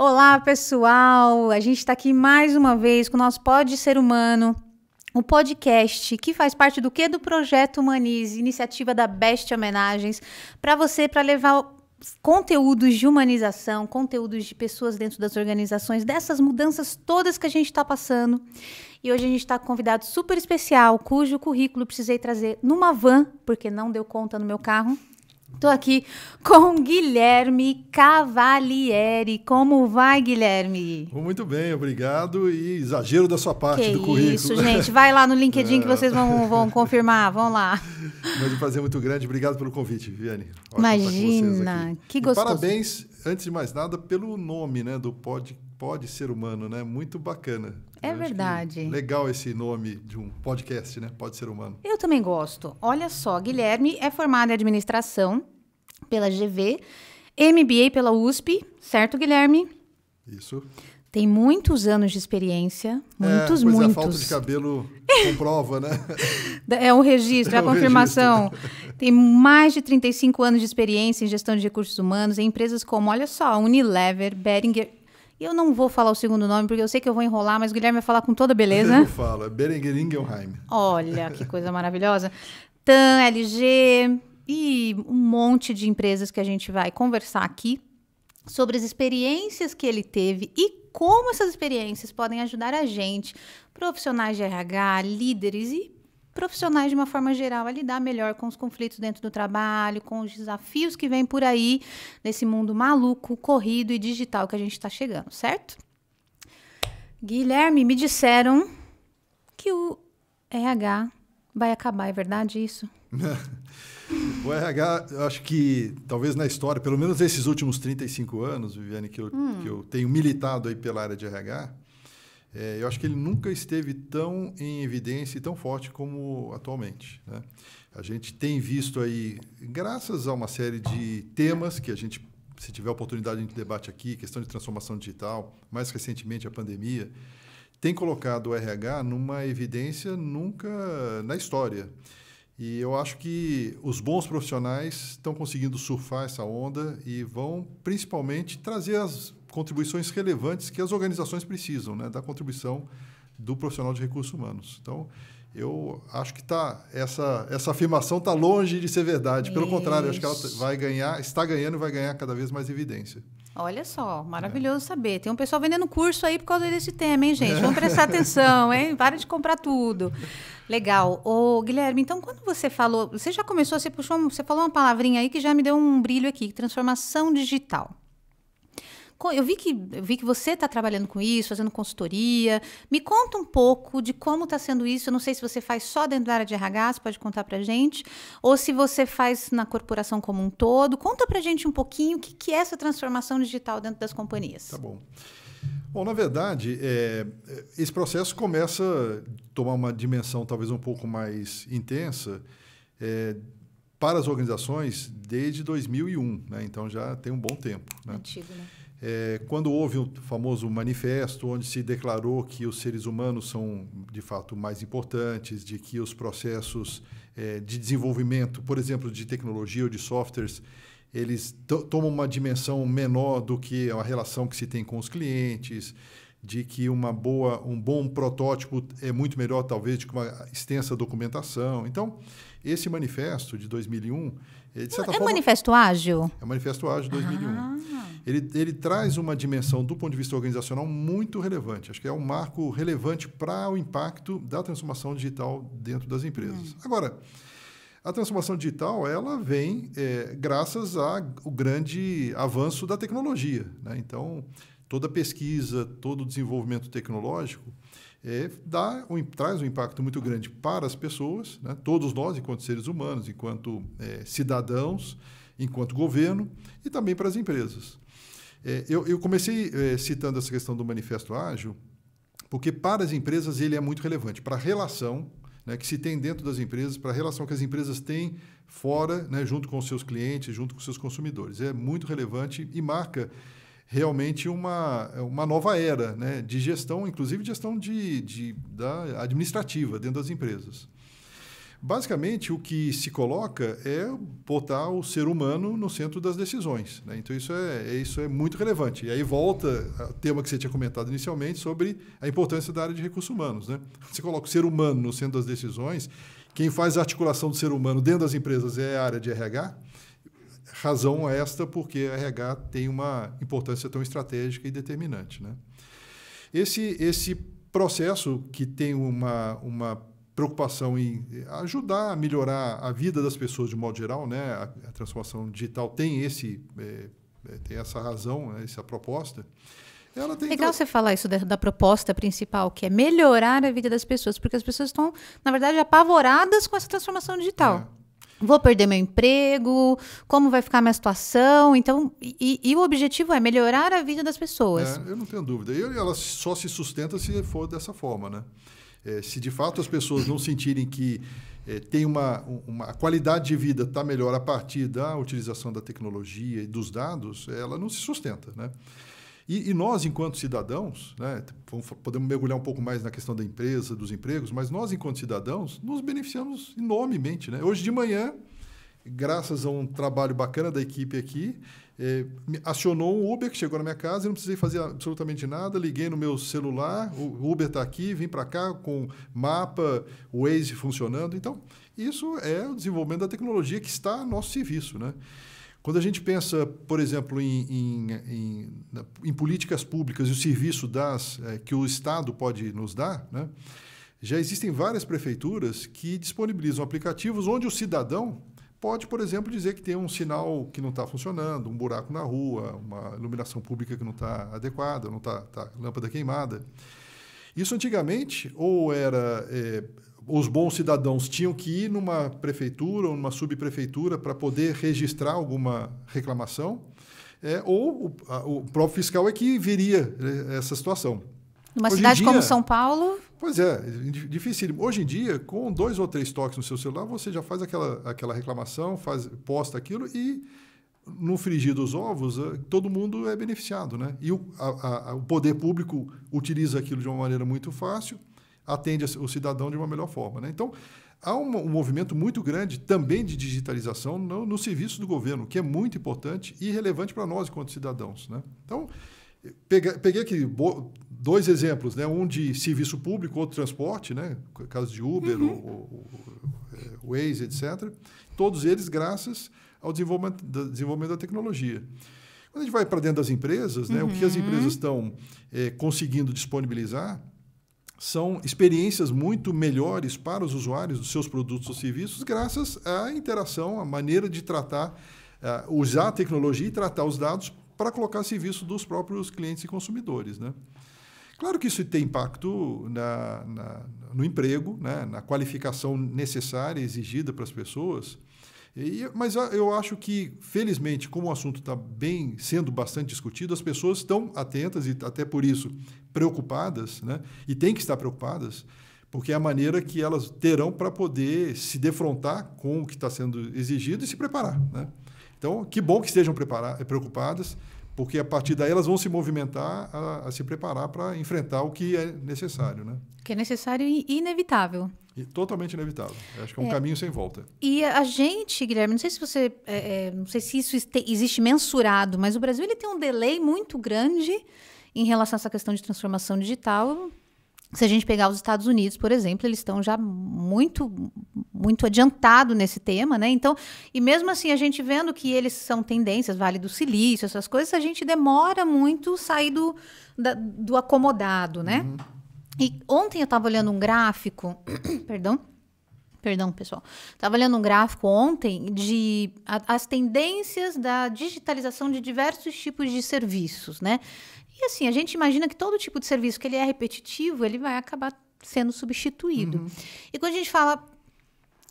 Olá, pessoal! A gente está aqui mais uma vez com o nosso Pode Ser Humano, o um podcast que faz parte do que do projeto Humanize, iniciativa da Best Homenagens, para você para levar conteúdos de humanização, conteúdos de pessoas dentro das organizações, dessas mudanças todas que a gente está passando. E hoje a gente está com um convidado super especial, cujo currículo precisei trazer numa van, porque não deu conta no meu carro. Estou aqui com Guilherme Cavalieri. Como vai, Guilherme? Muito bem, obrigado. E exagero da sua parte que do currículo. Isso, gente. Vai lá no LinkedIn é. que vocês vão, vão confirmar. Vão lá. Mas um prazer muito grande. Obrigado pelo convite, Viviane. Imagina. Que gostoso. E parabéns, antes de mais nada, pelo nome né, do podcast pode ser humano, né? Muito bacana. É Eu verdade. Legal esse nome de um podcast, né? Pode ser humano. Eu também gosto. Olha só, Guilherme é formado em administração, pela GV, MBA pela USP, certo, Guilherme? Isso. Tem muitos anos de experiência, é, muitos, é, pois muitos. É, a falta de cabelo comprova, né? É um registro, é, é um a confirmação. Registro. Tem mais de 35 anos de experiência em gestão de recursos humanos em empresas como, olha só, Unilever, Beringer eu não vou falar o segundo nome, porque eu sei que eu vou enrolar, mas o Guilherme vai falar com toda beleza. Eu falo, é Beringer Ingelheim. Olha, que coisa maravilhosa. TAM, LG, e um monte de empresas que a gente vai conversar aqui sobre as experiências que ele teve e como essas experiências podem ajudar a gente, profissionais de RH, líderes e profissionais de uma forma geral a lidar melhor com os conflitos dentro do trabalho, com os desafios que vêm por aí nesse mundo maluco, corrido e digital que a gente está chegando, certo? Guilherme, me disseram que o RH vai acabar, é verdade isso? O RH, eu acho que talvez na história, pelo menos esses últimos 35 anos, Viviane, que eu, hum. que eu tenho militado aí pela área de RH, é, eu acho que ele nunca esteve tão em evidência e tão forte como atualmente. Né? A gente tem visto aí, graças a uma série de temas que a gente, se tiver oportunidade, a gente debate aqui, questão de transformação digital, mais recentemente a pandemia, tem colocado o RH numa evidência nunca na história. E eu acho que os bons profissionais estão conseguindo surfar essa onda e vão principalmente trazer as contribuições relevantes que as organizações precisam, né, da contribuição do profissional de recursos humanos. Então, eu acho que tá essa essa afirmação está longe de ser verdade. Pelo Isso. contrário, acho que ela tá, vai ganhar, está ganhando e vai ganhar cada vez mais evidência. Olha só, maravilhoso é. saber. Tem um pessoal vendendo curso aí por causa desse tema, hein, gente? Vamos prestar atenção, hein? Para de comprar tudo. Legal. Ô, Guilherme, então quando você falou, você já começou, você puxou, você falou uma palavrinha aí que já me deu um brilho aqui, transformação digital eu vi que, eu vi que você está trabalhando com isso, fazendo consultoria. Me conta um pouco de como está sendo isso. Eu não sei se você faz só dentro da área de RH, você pode contar para gente, ou se você faz na corporação como um todo. Conta para gente um pouquinho o que, que é essa transformação digital dentro das companhias. Tá bom. Bom, na verdade, é, é esse processo começa a tomar uma dimensão talvez um pouco mais intensa é, para as organizações desde 2001, né? então já tem um bom tempo. Né? Antigo, né? É, quando houve o famoso manifesto, onde se declarou que os seres humanos são, de fato, mais importantes, de que os processos é, de desenvolvimento, por exemplo, de tecnologia ou de softwares, eles tomam uma dimensão menor do que a relação que se tem com os clientes, de que uma boa, um bom protótipo é muito melhor, talvez, do que uma extensa documentação. Então, esse manifesto de 2001, de certa é forma, manifesto ágil? É manifesto ágil de 2001. Ah. Ele, ele traz uma dimensão do ponto de vista organizacional muito relevante. Acho que é um marco relevante para o impacto da transformação digital dentro das empresas. Hum. Agora, a transformação digital ela vem é, graças ao grande avanço da tecnologia. Né? Então, toda pesquisa, todo desenvolvimento tecnológico é, dá um, traz um impacto muito grande para as pessoas, né? todos nós, enquanto seres humanos, enquanto é, cidadãos, enquanto governo e também para as empresas. É, eu, eu, comecei é, citando essa questão do manifesto ágil, porque para as empresas ele é muito relevante, para a relação né, que se tem dentro das empresas, para a relação que as empresas têm fora, né, junto com os seus clientes, junto com os seus consumidores. É muito relevante e marca realmente uma, uma nova era né, de gestão, inclusive gestão de, de, da administrativa dentro das empresas. Basicamente, o que se coloca é botar o ser humano no centro das decisões. Né? Então, isso é, é isso é muito relevante. E aí volta ao tema que você tinha comentado inicialmente sobre a importância da área de recursos humanos. Né? Você coloca o ser humano no centro das decisões, quem faz a articulação do ser humano dentro das empresas é a área de RH, Razão esta porque a RH tem uma importância tão estratégica e determinante. Né? Esse, esse processo que tem uma, uma preocupação em ajudar a melhorar a vida das pessoas de modo geral, né? a, a transformação digital tem, esse, é, é tem essa razão, né? essa proposta. Legal você falar isso da, da, proposta principal, que é melhorar a vida das pessoas, porque as pessoas estão, na verdade, apavoradas com essa transformação digital. É vou perder meu emprego, como vai ficar minha situação. Então, e, e o objetivo é melhorar a vida das pessoas. É, eu não tenho dúvida. E ela só se sustenta se for dessa forma, né? É, se de fato as pessoas não sentirem que é, tem uma, uma a qualidade de vida está melhor a partir da utilização da tecnologia e dos dados, ela não se sustenta, né? E, e nós, enquanto cidadãos, né, podemos mergulhar um pouco mais na questão da empresa, dos empregos, mas nós, enquanto cidadãos, nos beneficiamos enormemente. Né? Hoje de manhã, graças a um trabalho bacana da equipe aqui, eh, acionou um Uber que chegou na minha casa, e não precisei fazer absolutamente nada, liguei no meu celular, o Uber está aqui, vim para cá com mapa, Waze funcionando. Então, isso é o desenvolvimento da tecnologia que está a nosso serviço. Né? Quando a gente pensa, por exemplo, em, em, em, em políticas públicas e o serviço das, é, que o Estado pode nos dar, né? já existem várias prefeituras que disponibilizam aplicativos onde o cidadão pode, por exemplo, dizer que tem um sinal que não está funcionando, um buraco na rua, uma iluminação pública que não está adequada, não está tá, lâmpada queimada. Isso antigamente ou era é, os bons cidadãos tinham que ir numa prefeitura ou numa subprefeitura para poder registrar alguma reclamação, é, ou o, a, o, próprio fiscal é que veria é, essa situação. Numa Hoje cidade dia, como São Paulo? Pois é, difícil. Hoje em dia, com dois ou três toques no seu celular, você já faz aquela, aquela reclamação, faz, posta aquilo e no frigir dos ovos, eh, todo mundo é beneficiado. Né? E o, a, a, o poder público utiliza aquilo de uma maneira muito fácil atende o cidadão de uma melhor forma. Né? Então, há um, um, movimento muito grande também de digitalização no, no, serviço do governo, que é muito importante e relevante para nós enquanto cidadãos. Né? Então, peguei aqui dois exemplos, né? um de serviço público, outro transporte, né? caso de Uber, uhum. ou, é, Waze, etc. Todos eles graças ao desenvolvimento da, desenvolvimento da tecnologia. Quando a gente vai para dentro das empresas, né, uhum. o que as uhum. empresas estão é, conseguindo disponibilizar são experiências muito melhores para os usuários dos seus produtos ou serviços, graças à interação, à maneira de tratar, uh, usar a tecnologia e tratar os dados para colocar serviço dos próprios clientes e consumidores. Né? Claro que isso tem impacto na, na no emprego, né? na qualificação necessária exigida para as pessoas. E, mas eu acho que, felizmente, como o assunto está bem sendo bastante discutido, as pessoas estão atentas e até por isso preocupadas, né? e têm que estar preocupadas, porque é a maneira que elas terão para poder se defrontar com o que está sendo exigido e se preparar. Né? Então, que bom que estejam preocupadas, porque a partir daí elas vão se movimentar a, a se preparar para enfrentar o que é necessário. Né? O que é necessário e inevitável. E totalmente inevitável. Eu acho que é um é, caminho sem volta. E a gente, Guilherme, não sei se você, é, é não sei se isso existe mensurado, mas o Brasil ele tem um delay muito grande em relação a essa questão de transformação digital. Se a gente pegar os Estados Unidos, por exemplo, eles estão já muito, muito adiantado nesse tema, né? Então, e mesmo assim, a gente vendo que eles são tendências, Vale do Silício, essas coisas, a gente demora muito sair do, da, do acomodado, né? Uhum. E ontem eu estava olhando um gráfico, perdão, perdão pessoal, estava olhando um gráfico ontem de a, as tendências da digitalização de diversos tipos de serviços, né? E assim, a gente imagina que todo tipo de serviço que ele é repetitivo, ele vai acabar sendo substituído. Uhum. E quando a gente fala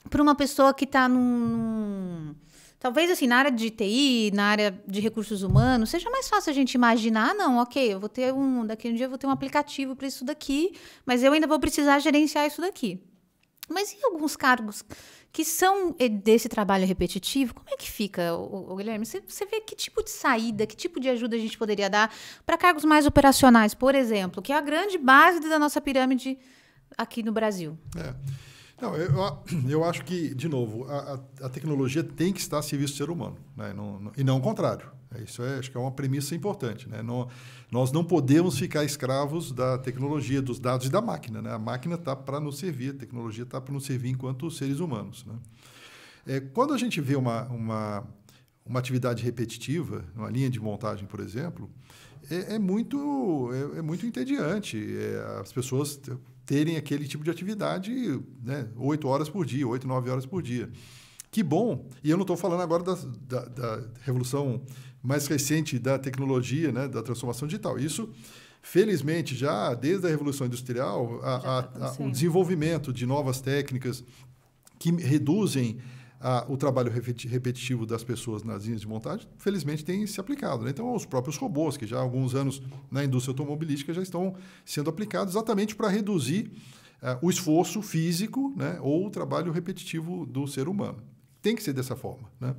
para uma pessoa que está num, Talvez assim, na área de TI, na área de recursos humanos, seja mais fácil a gente imaginar, ah, não, ok, eu vou ter um, daqui um dia eu vou ter um aplicativo para isso daqui, mas eu ainda vou precisar gerenciar isso daqui. Mas em alguns cargos que são eh, desse trabalho repetitivo, como é que fica, o, Guilherme? Você, você vê que tipo de saída, que tipo de ajuda a gente poderia dar para cargos mais operacionais, por exemplo, que é a grande base da nossa pirâmide aqui no Brasil? É. Não, eu, eu acho que, de novo, a, a tecnologia tem que estar a serviço do ser humano, né? não, não, e não o contrário. É, isso é, acho que é uma premissa importante. Né? Não, nós não podemos ficar escravos da tecnologia, dos dados e da máquina. Né? A máquina está para nos servir, a tecnologia está para nos servir enquanto seres humanos. Né? É, quando a gente vê uma, uma, uma atividade repetitiva, uma linha de montagem, por exemplo, é, é muito, é, é, muito entediante. É, as pessoas terem aquele tipo de atividade né, horas por dia, oito nove horas por dia. Que bom! E eu não estou falando agora da, da, da, revolução mais recente da tecnologia, né, da transformação digital. Isso, felizmente, já desde a Revolução Industrial, a, a, a, o desenvolvimento de novas técnicas que reduzem a, o trabalho repetitivo das pessoas nas linhas de montagem, felizmente, tem se aplicado. Né? Então, os próprios robôs, que já há alguns anos na indústria automobilística já estão sendo aplicados exatamente para reduzir uh, o esforço físico né? ou o trabalho repetitivo do ser humano. Tem que ser dessa forma. Né?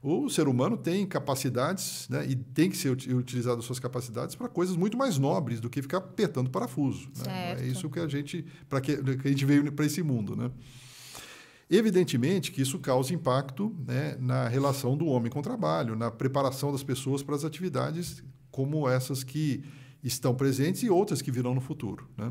O ser humano tem capacidades né, e tem que ser utilizado suas capacidades para coisas muito mais nobres do que ficar apertando parafuso. Né? É isso que a gente, para que, que a gente veio para esse mundo, né? Evidentemente que isso causa impacto né, na relação do homem com o trabalho, na preparação das pessoas para as atividades como essas que estão presentes e outras que virão no futuro. Né?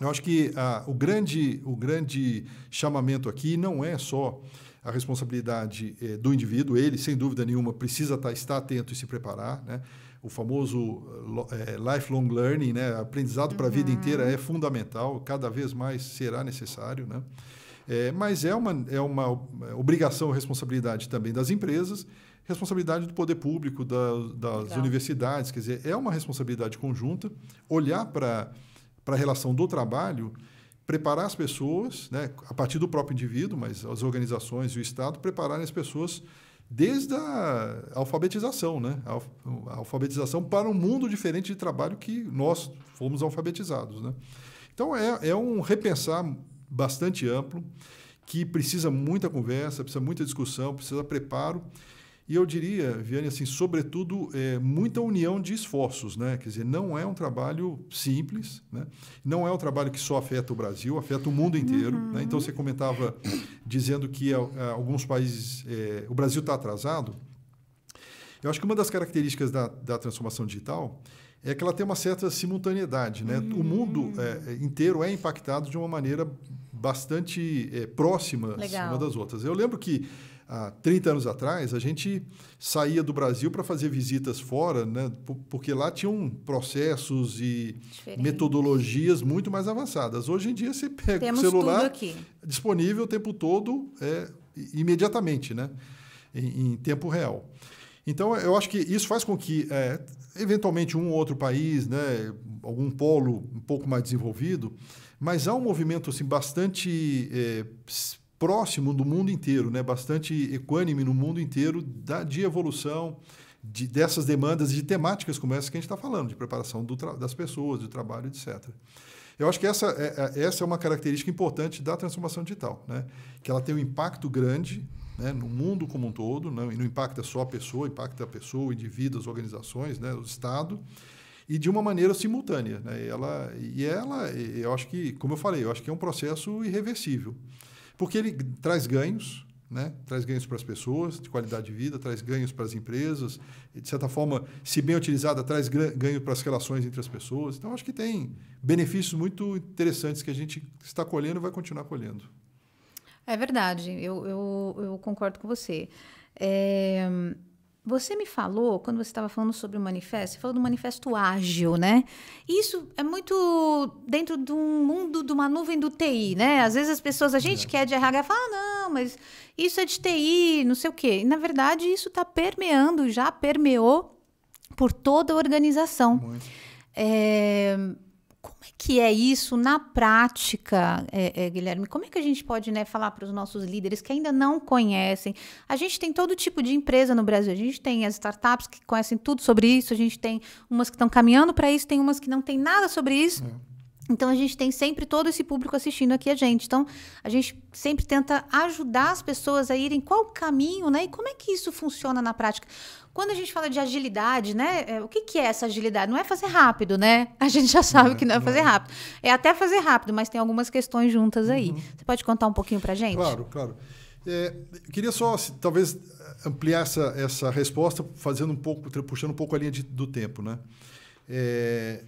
Eu acho que ah, o, grande, o grande chamamento aqui não é só a responsabilidade eh, do indivíduo, ele, sem dúvida nenhuma, precisa tá, estar atento e se preparar. Né? O famoso eh, eh, lifelong learning, né, aprendizado para a vida uhum. inteira, é fundamental, cada vez mais será necessário. Né? É, mas é uma, é uma obrigação, responsabilidade também das empresas, responsabilidade do poder público, da, das Legal. universidades, quer dizer, é uma responsabilidade conjunta olhar para a relação do trabalho preparar as pessoas, né, a partir do próprio indivíduo, mas as organizações e o Estado prepararem as pessoas desde a alfabetização, né? a alfabetização para um mundo diferente de trabalho que nós fomos alfabetizados. Né? Então, é, é um repensar bastante amplo, que precisa muita conversa, precisa muita discussão, precisa preparo. E eu diria, Viane, assim, sobretudo, é, muita união de esforços, né? Quer dizer, não é um trabalho simples, né? Não é um trabalho que só afeta o Brasil, afeta o mundo inteiro. Uhum. Né? Então, você comentava dizendo que é, é, alguns países... É, o Brasil está atrasado. Eu acho que uma das características da, da transformação digital é que ela tem uma certa simultaneidade, né? Uhum. O mundo é, é, inteiro é impactado de uma maneira bastante é, eh, próximas Legal. uma das outras. Eu lembro que há 30 anos atrás a gente saía do Brasil para fazer visitas fora, né? porque lá tinham processos e Diferente. metodologias muito mais avançadas. Hoje em dia você pega Temos o celular disponível o tempo todo, é, imediatamente, né? em, em tempo real. Então, eu acho que isso faz com que, é, eventualmente, um ou outro país, né, algum polo um pouco mais desenvolvido, mas há um movimento assim, bastante é, próximo do mundo inteiro, né? bastante equânime no mundo inteiro da, de evolução de, dessas demandas de temáticas como essa que a gente está falando, de preparação das pessoas, do trabalho, etc. Eu acho que essa é, é, essa é uma característica importante da transformação digital, né? que ela tem um impacto grande né, no mundo como um todo, né? e não impacta só a pessoa, impacta a pessoa, indivíduos, organizações, né, o Estado, e de uma maneira simultânea. Né? E ela, e ela, eu acho que, como eu falei, eu acho que é um processo irreversível, porque ele traz ganhos, né? traz ganhos para as pessoas, de qualidade de vida, traz ganhos para as empresas, e, de certa forma, se bem utilizada, traz ganho para as relações entre as pessoas. Então, acho que tem benefícios muito interessantes que a gente está colhendo e vai continuar colhendo. É verdade, eu, eu, eu concordo com você. É, você me falou, quando você estava falando sobre o manifesto, você falou do manifesto ágil, né? Isso é muito dentro de um mundo, de uma nuvem do TI, né? Às vezes as pessoas, a gente é. é de RH, fala, ah, não, mas isso é de TI, não sei o quê. E, na verdade, isso está permeando, já permeou por toda a organização. Muito. É como é que é isso na prática, é, é, Guilherme? Como é que a gente pode né, falar para os nossos líderes que ainda não conhecem? A gente tem todo tipo de empresa no Brasil. A gente tem as startups que conhecem tudo sobre isso. A gente tem umas que estão caminhando para isso, tem umas que não tem nada sobre isso. É. Então a gente tem sempre todo esse público assistindo aqui a gente. Então a gente sempre tenta ajudar as pessoas a irem qual o caminho, né? E como é que isso funciona na prática? Quando a gente fala de agilidade, né? É, o que, que é essa agilidade? Não é fazer rápido, né? A gente já sabe que não é fazer não é. rápido. É até fazer rápido, mas tem algumas questões juntas aí. Uhum. Você pode contar um pouquinho para gente? Claro, claro. É, eu queria só, talvez, ampliar essa, essa resposta, fazendo um pouco, puxando um pouco a linha de, do tempo, né? É,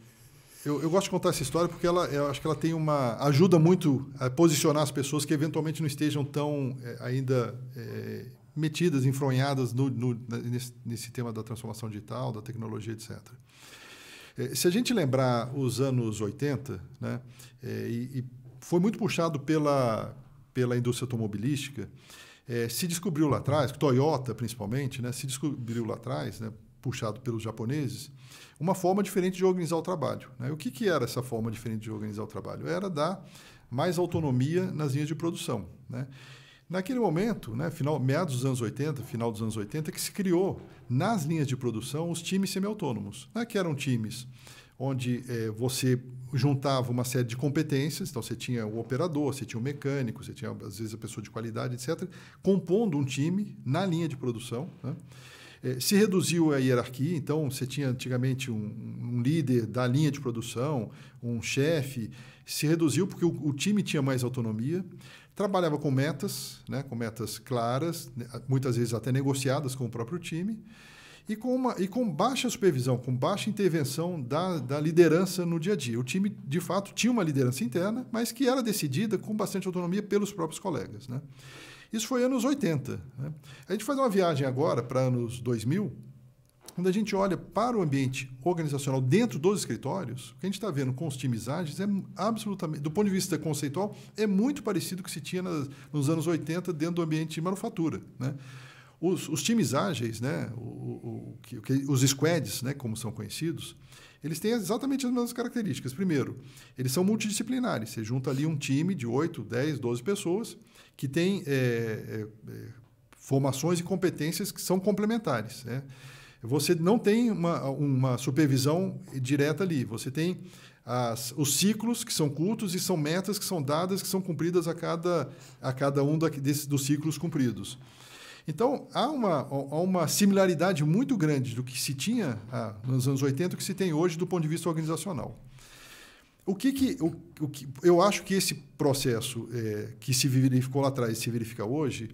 eu, eu, gosto de contar essa história porque ela, eu acho que ela tem uma ajuda muito a posicionar as pessoas que eventualmente não estejam tão é, ainda é, metidas, enfronhadas no, no, nesse, nesse, tema da transformação digital, da tecnologia, etc. Eh, se a gente lembrar os anos 80, né, e, e, foi muito puxado pela, pela indústria automobilística, se descobriu lá atrás, Toyota principalmente, né, se descobriu lá atrás, né, puxado pelos japoneses, uma forma diferente de organizar o trabalho. Né? O que, que era essa forma diferente de organizar o trabalho? Era dar mais autonomia nas linhas de produção. Né? Naquele momento, né, final, meados dos anos 80, final dos anos 80, que se criou nas linhas de produção os times semiautônomos, né, que eram times onde é, você juntava uma série de competências, então você tinha o operador, você tinha o mecânico, você tinha às vezes a pessoa de qualidade, etc., compondo um time na linha de produção. Né? Eh, se reduziu a hierarquia, então você tinha antigamente um, um líder da linha de produção, um chefe, se reduziu porque o, o time tinha mais autonomia, trabalhava com metas, né, com metas claras, né, muitas vezes até negociadas com o próprio time, e com, uma, e com baixa supervisão, com baixa intervenção da, da liderança no dia a dia. O time, de fato, tinha uma liderança interna, mas que era decidida com bastante autonomia pelos próprios colegas. Né? Isso foi anos 80. Né? A gente faz uma viagem agora para anos 2000, quando a gente olha para o ambiente organizacional dentro dos escritórios, o que a gente está vendo com os times ágeis é absolutamente, do ponto de vista conceitual, é muito parecido com o que se tinha nos anos 80 dentro do ambiente de manufatura. Né? Os, os times ágeis, né, o, o, o, que, os squads, né, como são conhecidos, eles têm exatamente as mesmas características. Primeiro, eles são multidisciplinares. Você junta ali um time de 8, 10, 12 pessoas que tem é, é, é, formações e competências que são complementares. Né? Você não tem uma, uma supervisão direta ali. Você tem as, os ciclos que são cultos e são metas que são dadas, que são cumpridas a cada, a cada um da, desse, dos ciclos cumpridos. Então, há uma, há uma similaridade muito grande do que se tinha ah, nos anos 80 que se tem hoje do ponto de vista organizacional. O que, que, o, o que eu acho que esse processo é, que se verificou lá atrás e se verifica hoje,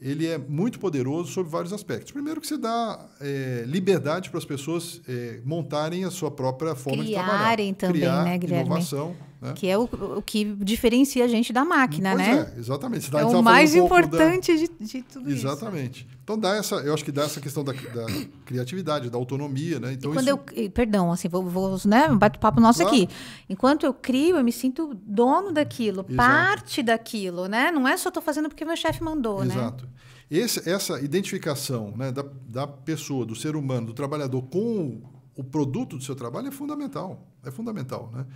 ele é muito poderoso sobre vários aspectos. Primeiro que você dá é, liberdade para as pessoas é, montarem a sua própria forma Criarem de trabalhar. Também, Criar né, Guilherme? inovação. Né? Que é o, o, que diferencia a gente da máquina, pois né? É, exatamente. Dá, tá é o mais um importante da... de, de, tudo exatamente. isso. Exatamente. Então dá essa, eu acho que dá essa questão da, da criatividade, da autonomia, né? Então, e quando isso... eu, perdão, assim, vou, vou né, bato papo nosso claro. aqui. Enquanto eu crio, eu me sinto dono daquilo, Exato. parte daquilo, né? Não é só estou fazendo porque meu chefe mandou, Exato. né? Exato. Esse, essa identificação né, da, da pessoa, do ser humano, do trabalhador com o produto do seu trabalho é fundamental. É fundamental. Né?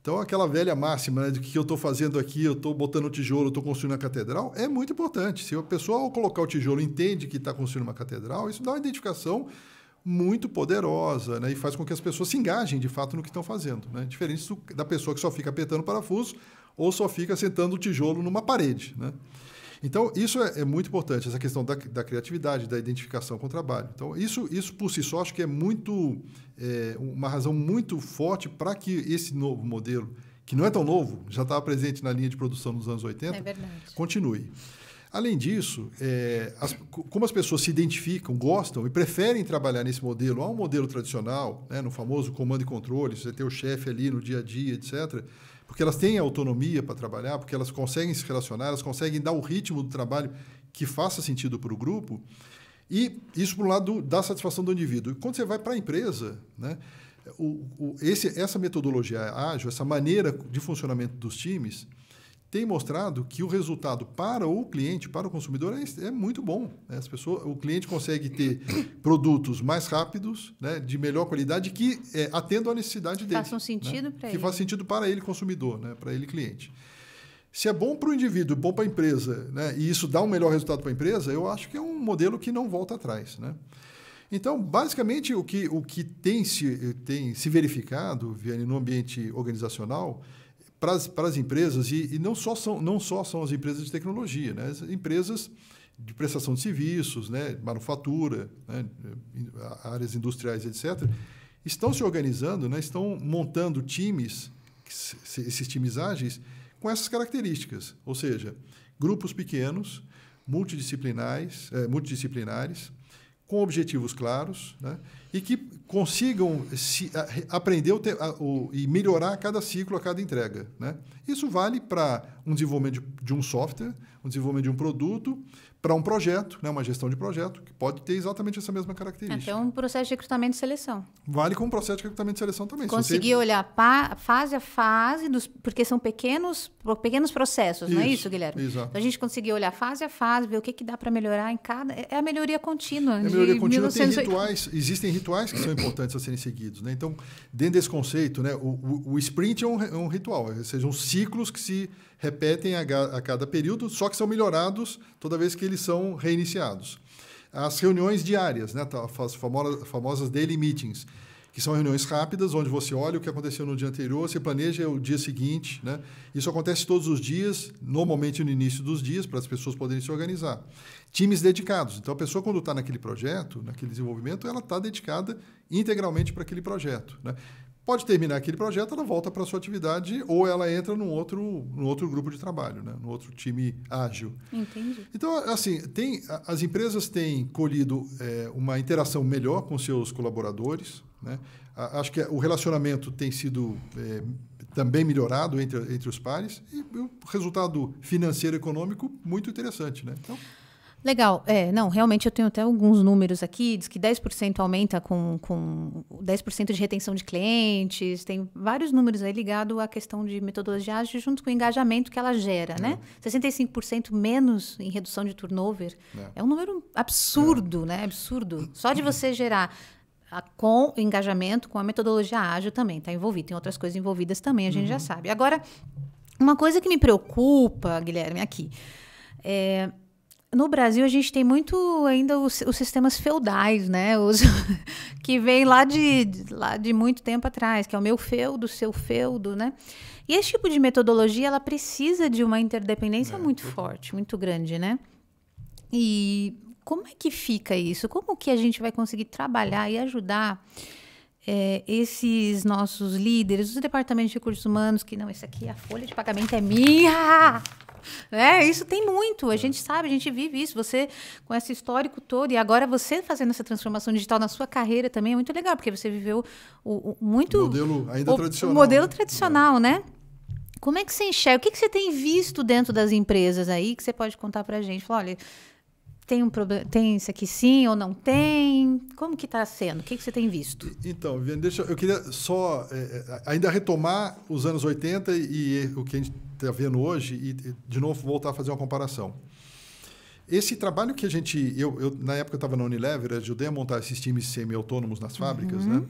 Então, aquela velha máxima né, de que eu estou fazendo aqui, eu estou botando o tijolo, estou construindo a catedral, é muito importante. Se a pessoa, ao colocar o tijolo, entende que está construindo uma catedral, isso dá uma identificação muito poderosa né, e faz com que as pessoas se engajem de fato no que estão fazendo. Né? Diferente do, da pessoa que só fica apertando parafuso ou só fica sentando o tijolo numa parede. Né? Então, isso é, é muito importante, essa questão da, da, criatividade, da identificação com o trabalho. Então, isso, isso por si só acho que é muito é, uma razão muito forte para que esse novo modelo, que não é tão novo, já estava presente na linha de produção nos anos 80, é continue. Além disso, é, as, como as pessoas se identificam, gostam e preferem trabalhar nesse modelo a um modelo tradicional, né, no famoso comando e controle, você ter o chefe ali no dia a dia, etc., porque elas têm autonomia para trabalhar, porque elas conseguem se relacionar, elas conseguem dar o ritmo do trabalho que faça sentido para o grupo. E isso para o lado da satisfação do indivíduo. quando você vai para a empresa, né, o, o, esse, essa metodologia ágil, essa maneira de funcionamento dos times, tem mostrado que o resultado para o cliente, para o consumidor, é, é muito bom. Né? As pessoas, o cliente consegue ter produtos mais rápidos, né? de melhor qualidade, que é, atendam à necessidade que dele. Façam um né? sentido né? para ele. Que faz sentido para ele, consumidor, né? para ele, cliente. Se é bom para o indivíduo, bom para a empresa, né? e isso dá um melhor resultado para a empresa, eu acho que é um modelo que não volta atrás. Né? Então, basicamente, o que, o que tem, se, tem se verificado, Viane, no ambiente organizacional para as, empresas, e, e, não, só são, não só são as empresas de tecnologia, né? as empresas de prestação de serviços, né? manufatura, né? áreas industriais, etc., estão se organizando, né? estão montando times, esses times ágeis, com essas características, ou seja, grupos pequenos, multidisciplinares, é, multidisciplinares com objetivos claros né? e que consigam se, a, aprender o te, a, o, e melhorar a cada ciclo, a cada entrega. Né? Isso vale para um desenvolvimento de, de, um software, um desenvolvimento de um produto, para um projeto, né? uma gestão de projeto, que pode ter exatamente essa mesma característica. Até um processo de recrutamento e seleção. Vale com um processo de recrutamento e seleção também. Conseguir você... olhar pa, fase a fase, dos, porque são pequenos, pequenos processos, isso, não é isso, Guilherme? Exato. Então a gente conseguir olhar fase a fase, ver o que, que dá para melhorar em cada. É, é a melhoria contínua. É a melhoria contínua, 19... tem rituais, existem rituais rituais que são importantes a serem seguidos. Né? Então, dentro desse conceito, né, o, o, o sprint é um, é um, ritual, ou seja, são ciclos que se repetem a, a, cada período, só que são melhorados toda vez que eles são reiniciados. As reuniões diárias, né, tá, as famosas, daily meetings, que são reuniões rápidas, onde você olha o que aconteceu no dia anterior, você planeja o dia seguinte. Né? Isso acontece todos os dias, normalmente no início dos dias, para as pessoas poderem se organizar times dedicados. Então, a pessoa, quando está naquele projeto, naquele desenvolvimento, ela está dedicada integralmente para aquele projeto. Né? Pode terminar aquele projeto, ela volta para a sua atividade ou ela entra num outro, num outro grupo de trabalho, né? num outro time ágil. Entendi. Então, assim, tem, as empresas têm colhido é, uma interação melhor com seus colaboradores. Né? Acho que o relacionamento tem sido é, também melhorado entre, entre os pares e o resultado financeiro e econômico muito interessante. Né? Então, Legal. É, não, realmente eu tenho até alguns números aqui, diz que 10% aumenta com, com 10% de retenção de clientes, tem vários números aí ligados à questão de metodologia ágil junto com o engajamento que ela gera, né? é. né? 65% menos em redução de turnover. É, é um número absurdo, é. né? Absurdo. Só de você gerar a, com o engajamento, com a metodologia ágil também está envolvido. Tem outras coisas envolvidas também, a gente uhum. já sabe. Agora, uma coisa que me preocupa, Guilherme, é aqui é no Brasil a gente tem muito ainda os, os sistemas feudais, né? Os que vem lá de, lá de muito tempo atrás, que é o meu feudo, seu feudo, né? E esse tipo de metodologia ela precisa de uma interdependência é. muito uhum. forte, muito grande, né? E como é que fica isso? Como que a gente vai conseguir trabalhar e ajudar é, esses nossos líderes, os departamentos de recursos humanos, que não, isso aqui, a folha de pagamento é minha! né? Isso tem muito, a é. gente sabe, a gente vive isso. Você, com esse histórico todo, e agora você fazendo essa transformação digital na sua carreira também é muito legal, porque você viveu o, o muito. O modelo ainda o, tradicional. O modelo né? tradicional, é. né? Como é que você enxerga? O que, que você tem visto dentro das empresas aí que você pode contar pra gente? Falar, olha tem um problema, tem isso aqui sim ou não tem? Como que está sendo? O que, que você tem visto? Então, Viviane, deixa eu queria só é, é, ainda retomar os anos 80 e, e o que a gente está vendo hoje e, de novo voltar a fazer uma comparação. Esse trabalho que a gente, eu, eu na época eu estava na Unilever, ajudei a montar esses times semi-autônomos nas fábricas, uhum. né?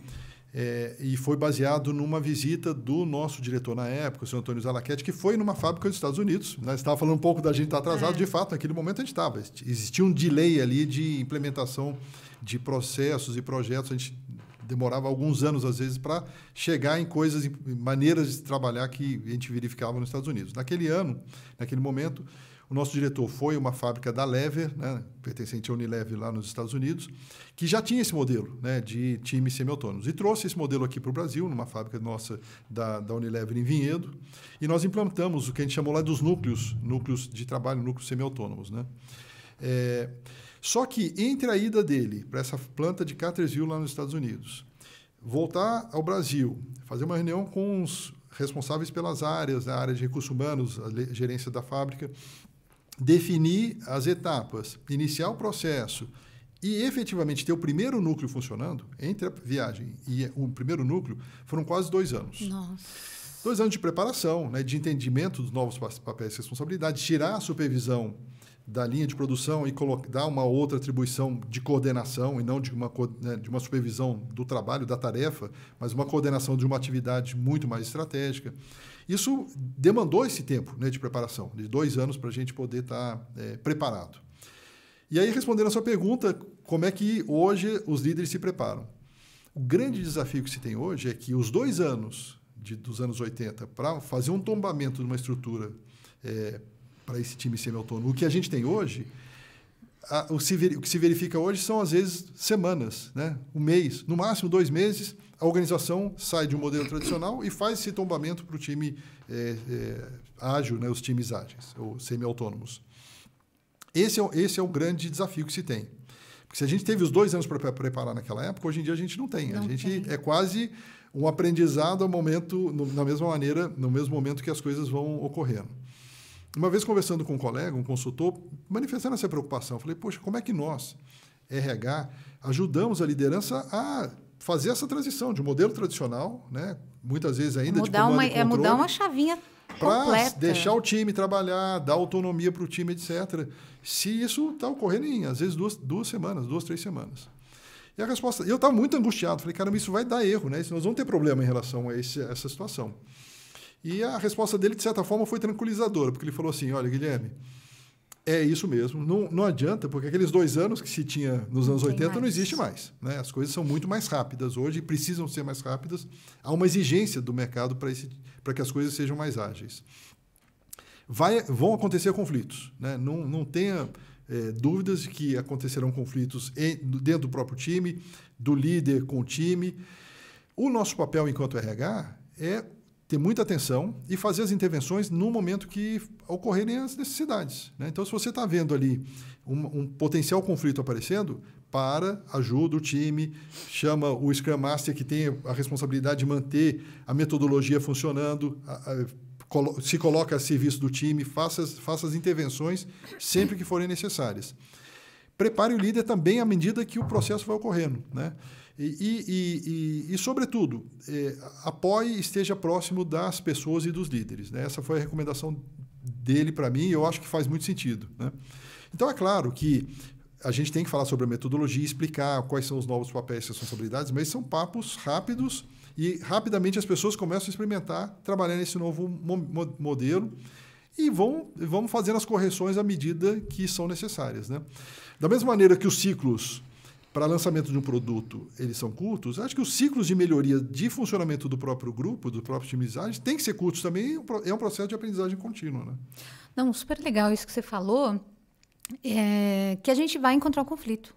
É, e foi baseado numa visita do nosso diretor na época, o senhor Antônio Zalaquete, que foi numa fábrica dos Estados Unidos. Nós né? estava falando um pouco da gente estar tá é. atrasado, é. de fato, naquele momento a gente estava. Existia um delay ali de implementação de processos e projetos, a gente demorava alguns anos, às vezes, para chegar em coisas, em maneiras de trabalhar que a gente verificava nos Estados Unidos. Naquele ano, naquele momento, o nosso diretor foi uma fábrica da Lever, né, pertencente à Unilever lá nos Estados Unidos, que já tinha esse modelo né, de times semi-autônomos. E trouxe esse modelo aqui para o Brasil, numa fábrica nossa da, da Unilever em Vinhedo. E nós implantamos o que a gente chamou lá dos núcleos, núcleos de trabalho, núcleos semi-autônomos. Né? É, só que entre a ida dele para essa planta de Cartersville lá nos Estados Unidos, voltar ao Brasil, fazer uma reunião com os responsáveis pelas áreas, né, a área de recursos humanos, a gerência da fábrica, definir as etapas, iniciar o processo e efetivamente ter o primeiro núcleo funcionando, entre a viagem e o primeiro núcleo, foram quase dois anos. Nossa dois anos de preparação, né, de entendimento dos novos papéis e responsabilidades, tirar a supervisão da linha de produção e dar uma outra atribuição de coordenação e não de uma, né, de uma supervisão do trabalho, da tarefa, mas uma coordenação de uma atividade muito mais estratégica. Isso demandou esse tempo né, de preparação, de dois anos para a gente poder estar tá, é, preparado. E aí, respondendo a sua pergunta, como é que hoje os líderes se preparam? O grande desafio que se tem hoje é que os dois anos de, dos anos 80 para fazer um tombamento de uma estrutura é, para esse time semi-autônomo, o que a gente tem hoje, a, o, se ver, o que se verifica hoje são, às vezes, semanas, né? um mês, no máximo dois meses, a organização sai de um modelo tradicional e faz esse tombamento para o time é, é, ágil, né, os times ágeis, ou semi-autônomos. Esse é, esse é o grande desafio que se tem. Porque se a gente teve os dois anos para preparar naquela época, hoje em dia a gente não tem. Não a gente tem. é quase um aprendizado ao momento, no, na mesma maneira, no mesmo momento que as coisas vão ocorrendo. Uma vez conversando com um colega, um consultor, manifestando essa preocupação, falei: Poxa, como é que nós, RH, ajudamos a liderança a fazer essa transição de um modelo tradicional, né? muitas vezes ainda mudar de comando uma, e é controle, É mudar uma chavinha para deixar o time trabalhar, dar autonomia para o time, etc. Se isso está ocorrendo em, às vezes, duas, duas semanas, duas, três semanas. E a resposta... Eu estava muito angustiado. Falei, cara, isso vai dar erro, né? Isso, nós vamos ter problema em relação a esse, essa situação. E a resposta dele, de certa forma, foi tranquilizadora, porque ele falou assim, olha, Guilherme, é isso mesmo. Não, não adianta, porque aqueles dois anos que se tinha nos não anos 80 mais. não existe mais. Né? As coisas são muito mais rápidas hoje e precisam ser mais rápidas. Há uma exigência do mercado para que as coisas sejam mais ágeis. Vai, vão acontecer conflitos. Né? Não, não tenha é, dúvidas de que acontecerão conflitos em, dentro do próprio time, do líder com o time. O nosso papel enquanto RH é ter muita atenção e fazer as intervenções no momento que ocorrerem as necessidades. Né? Então, se você está vendo ali um, um, potencial conflito aparecendo, para, ajuda o time, chama o Scrum Master que tem a responsabilidade de manter a metodologia funcionando, a, a, colo se coloca a serviço do time, faça, faça as intervenções sempre que forem necessárias. Prepare o líder também à medida que o processo vai ocorrendo. Né? E, e, e, e sobretudo, é, apoie e esteja próximo das pessoas e dos líderes. Né? Essa foi a recomendação dele para mim e eu acho que faz muito sentido. Né? Então, é claro que a gente tem que falar sobre a metodologia, explicar quais são os novos papéis e responsabilidades, mas são papos rápidos e rapidamente as pessoas começam a experimentar trabalhar nesse novo mo modelo e vão, vão fazendo as correções à medida que são necessárias. Né? Da mesma maneira que os ciclos para lançamento de um produto, eles são curtos, acho que os ciclos de melhoria de funcionamento do próprio grupo, do próprio time tem que ser curtos também, é, é um processo de aprendizagem contínua. Né? Não, super legal isso que você falou, é que a gente vai encontrar o um conflito.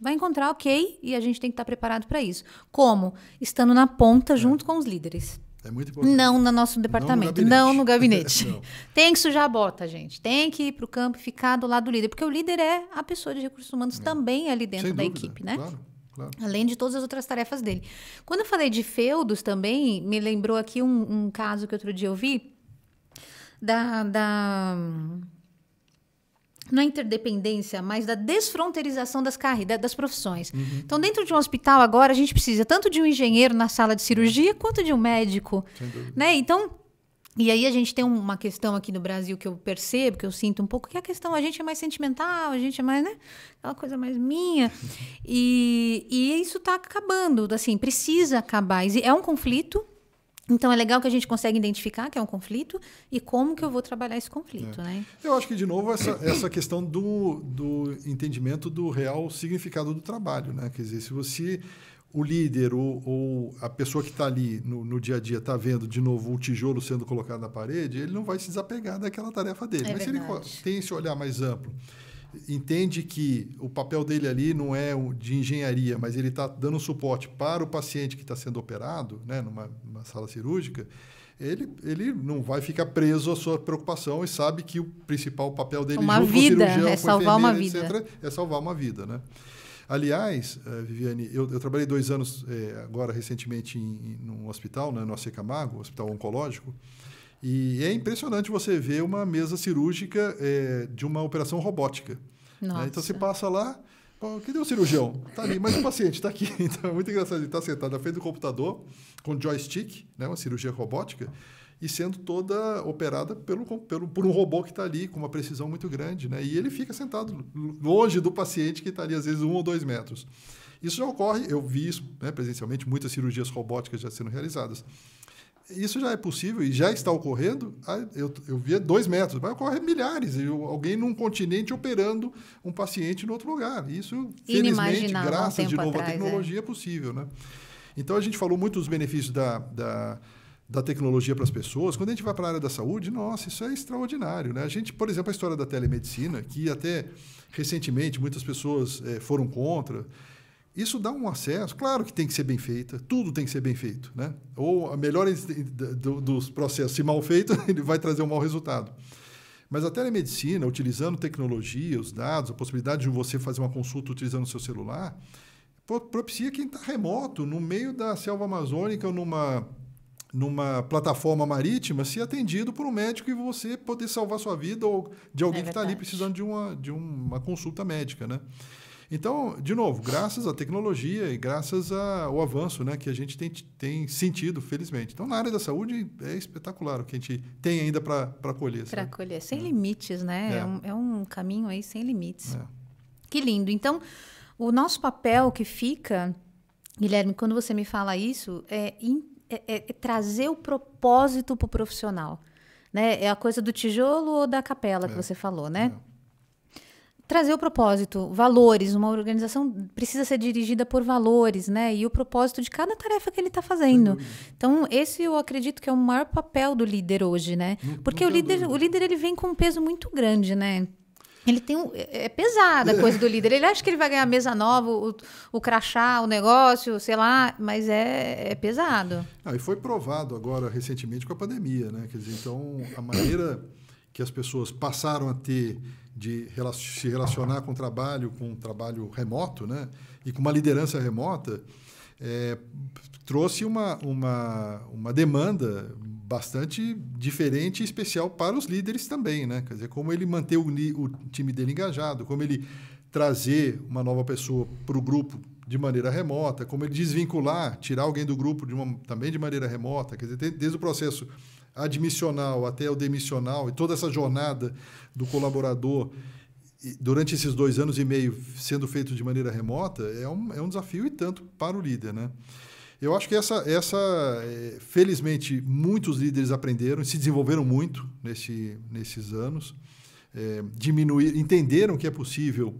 Vai encontrar, ok, e a gente tem que estar preparado para isso. Como? Estando na ponta é. junto é. com os líderes. É muito importante. Não no nosso departamento, não no gabinete. Não no gabinete. não. Tem que sujar a bota, gente. Tem que ir para o campo e ficar do lado do líder, porque o líder é a pessoa de recursos humanos é. também ali dentro Sem da dúvida. equipe, né? Claro. Claro. Além de todas as outras tarefas dele. Quando eu falei de feudos também, me lembrou aqui um, um caso que outro dia eu vi da, da não é interdependência, mas da desfronteirização das carreiras, das profissões. Uhum. Então, dentro de um hospital agora, a gente precisa tanto de um engenheiro na sala de cirurgia quanto de um médico, né? Então, e aí a gente tem uma questão aqui no Brasil que eu percebo, que eu sinto um pouco, que é a questão, a gente é mais sentimental, a gente é mais, né? Aquela coisa mais minha. E, e isso está acabando, assim, precisa acabar. É um conflito, então é legal que a gente consegue identificar que é um conflito e como que eu vou trabalhar esse conflito, é. né? Eu acho que de novo essa, essa questão do, do entendimento do real significado do trabalho, né? Quer dizer, se você o líder ou, ou a pessoa que está ali no, no, dia a dia está vendo de novo o tijolo sendo colocado na parede, ele não vai se desapegar daquela tarefa dele. É Mas se ele tem esse olhar mais amplo entende que o papel dele ali não é de engenharia, mas ele está dando suporte para o paciente que está sendo operado, né, numa, numa, sala cirúrgica, ele, ele não vai ficar preso à sua preocupação e sabe que o principal papel dele uma junto vida, com o cirurgião, é salvar uma vida. é salvar uma vida, né? Aliás, eh, Viviane, eu, eu trabalhei dois anos é, agora recentemente em, em, hospital, né, no AC Camargo, hospital oncológico, e é impressionante você ver uma mesa cirúrgica é, de uma operação robótica. Né? Então você passa lá, oh, cadê o cirurgião? Está ali, mas o paciente está aqui. Então é muito engraçado, ele está sentado na frente do computador, com joystick, né? uma cirurgia robótica, e sendo toda operada pelo, pelo, por um robô que está ali, com uma precisão muito grande. Né? E ele fica sentado longe do paciente, que está ali às vezes um ou dois metros. Isso já ocorre, eu vi isso né, presencialmente, muitas cirurgias robóticas já sendo realizadas isso já é possível e já está ocorrendo. Eu, eu via dois metros, vai ocorrer milhares. Eu, alguém num continente operando um paciente em outro lugar. Isso, felizmente, graças um de novo à é. tecnologia, é possível. Né? Então, a gente falou muito dos benefícios da, da, da tecnologia para as pessoas. Quando a gente vai para a área da saúde, nossa, isso é extraordinário. Né? A gente, por exemplo, a história da telemedicina, que até recentemente muitas pessoas é, foram contra isso dá um acesso, claro que tem que ser bem feita, tudo tem que ser bem feito, né? Ou a melhor dos processos, se mal feito, ele vai trazer um mau resultado. Mas a telemedicina, utilizando tecnologia, os dados, a possibilidade de você fazer uma consulta utilizando o seu celular, propicia quem está remoto, no meio da selva amazônica, ou numa, numa plataforma marítima, ser atendido por um médico e você poder salvar sua vida ou de alguém é que está ali precisando de uma, de uma consulta médica, né? Então, de novo, graças à tecnologia e graças ao avanço né, que a gente tem, tem sentido, felizmente. Então, na área da saúde, é espetacular o que a gente tem ainda para colher. Para colher, sem é. limites, né? É. É, um, é. um, caminho aí sem limites. É. Que lindo. Então, o nosso papel que fica, Guilherme, quando você me fala isso, é, é, é trazer o propósito para o profissional. Né? É a coisa do tijolo ou da capela que você falou, né? trazer o propósito, valores. Uma organização precisa ser dirigida por valores, né? E o propósito de cada tarefa que ele está fazendo. Uhum. Então, esse eu acredito que é o maior papel do líder hoje, né? Uhum. Porque o líder, o líder ele vem com um peso muito grande, né? Ele tem um, é, é pesada a coisa do líder. Ele acha que ele vai ganhar a mesa nova, o, o crachá, o negócio, sei lá, mas é, é pesado. Ah, e foi provado agora recentemente com a pandemia, né? Quer dizer, então a maneira que as pessoas passaram a ter de se relacionar com o trabalho, com o trabalho remoto, né? E com uma liderança remota, é, trouxe uma, uma, uma demanda bastante diferente e especial para os líderes também, né? Quer dizer, como ele manter o, o time dele engajado, como ele trazer uma nova pessoa para o grupo de maneira remota, como ele desvincular, tirar alguém do grupo de uma, também de maneira remota, quer dizer, desde o processo admissional até o demissional e toda essa jornada do colaborador durante esses dois anos e meio sendo feito de maneira remota é um, é um desafio e tanto para o líder, né? Eu acho que essa, essa é, felizmente, muitos líderes aprenderam e se desenvolveram muito nesse, nesses anos, é, diminuir, entenderam que é possível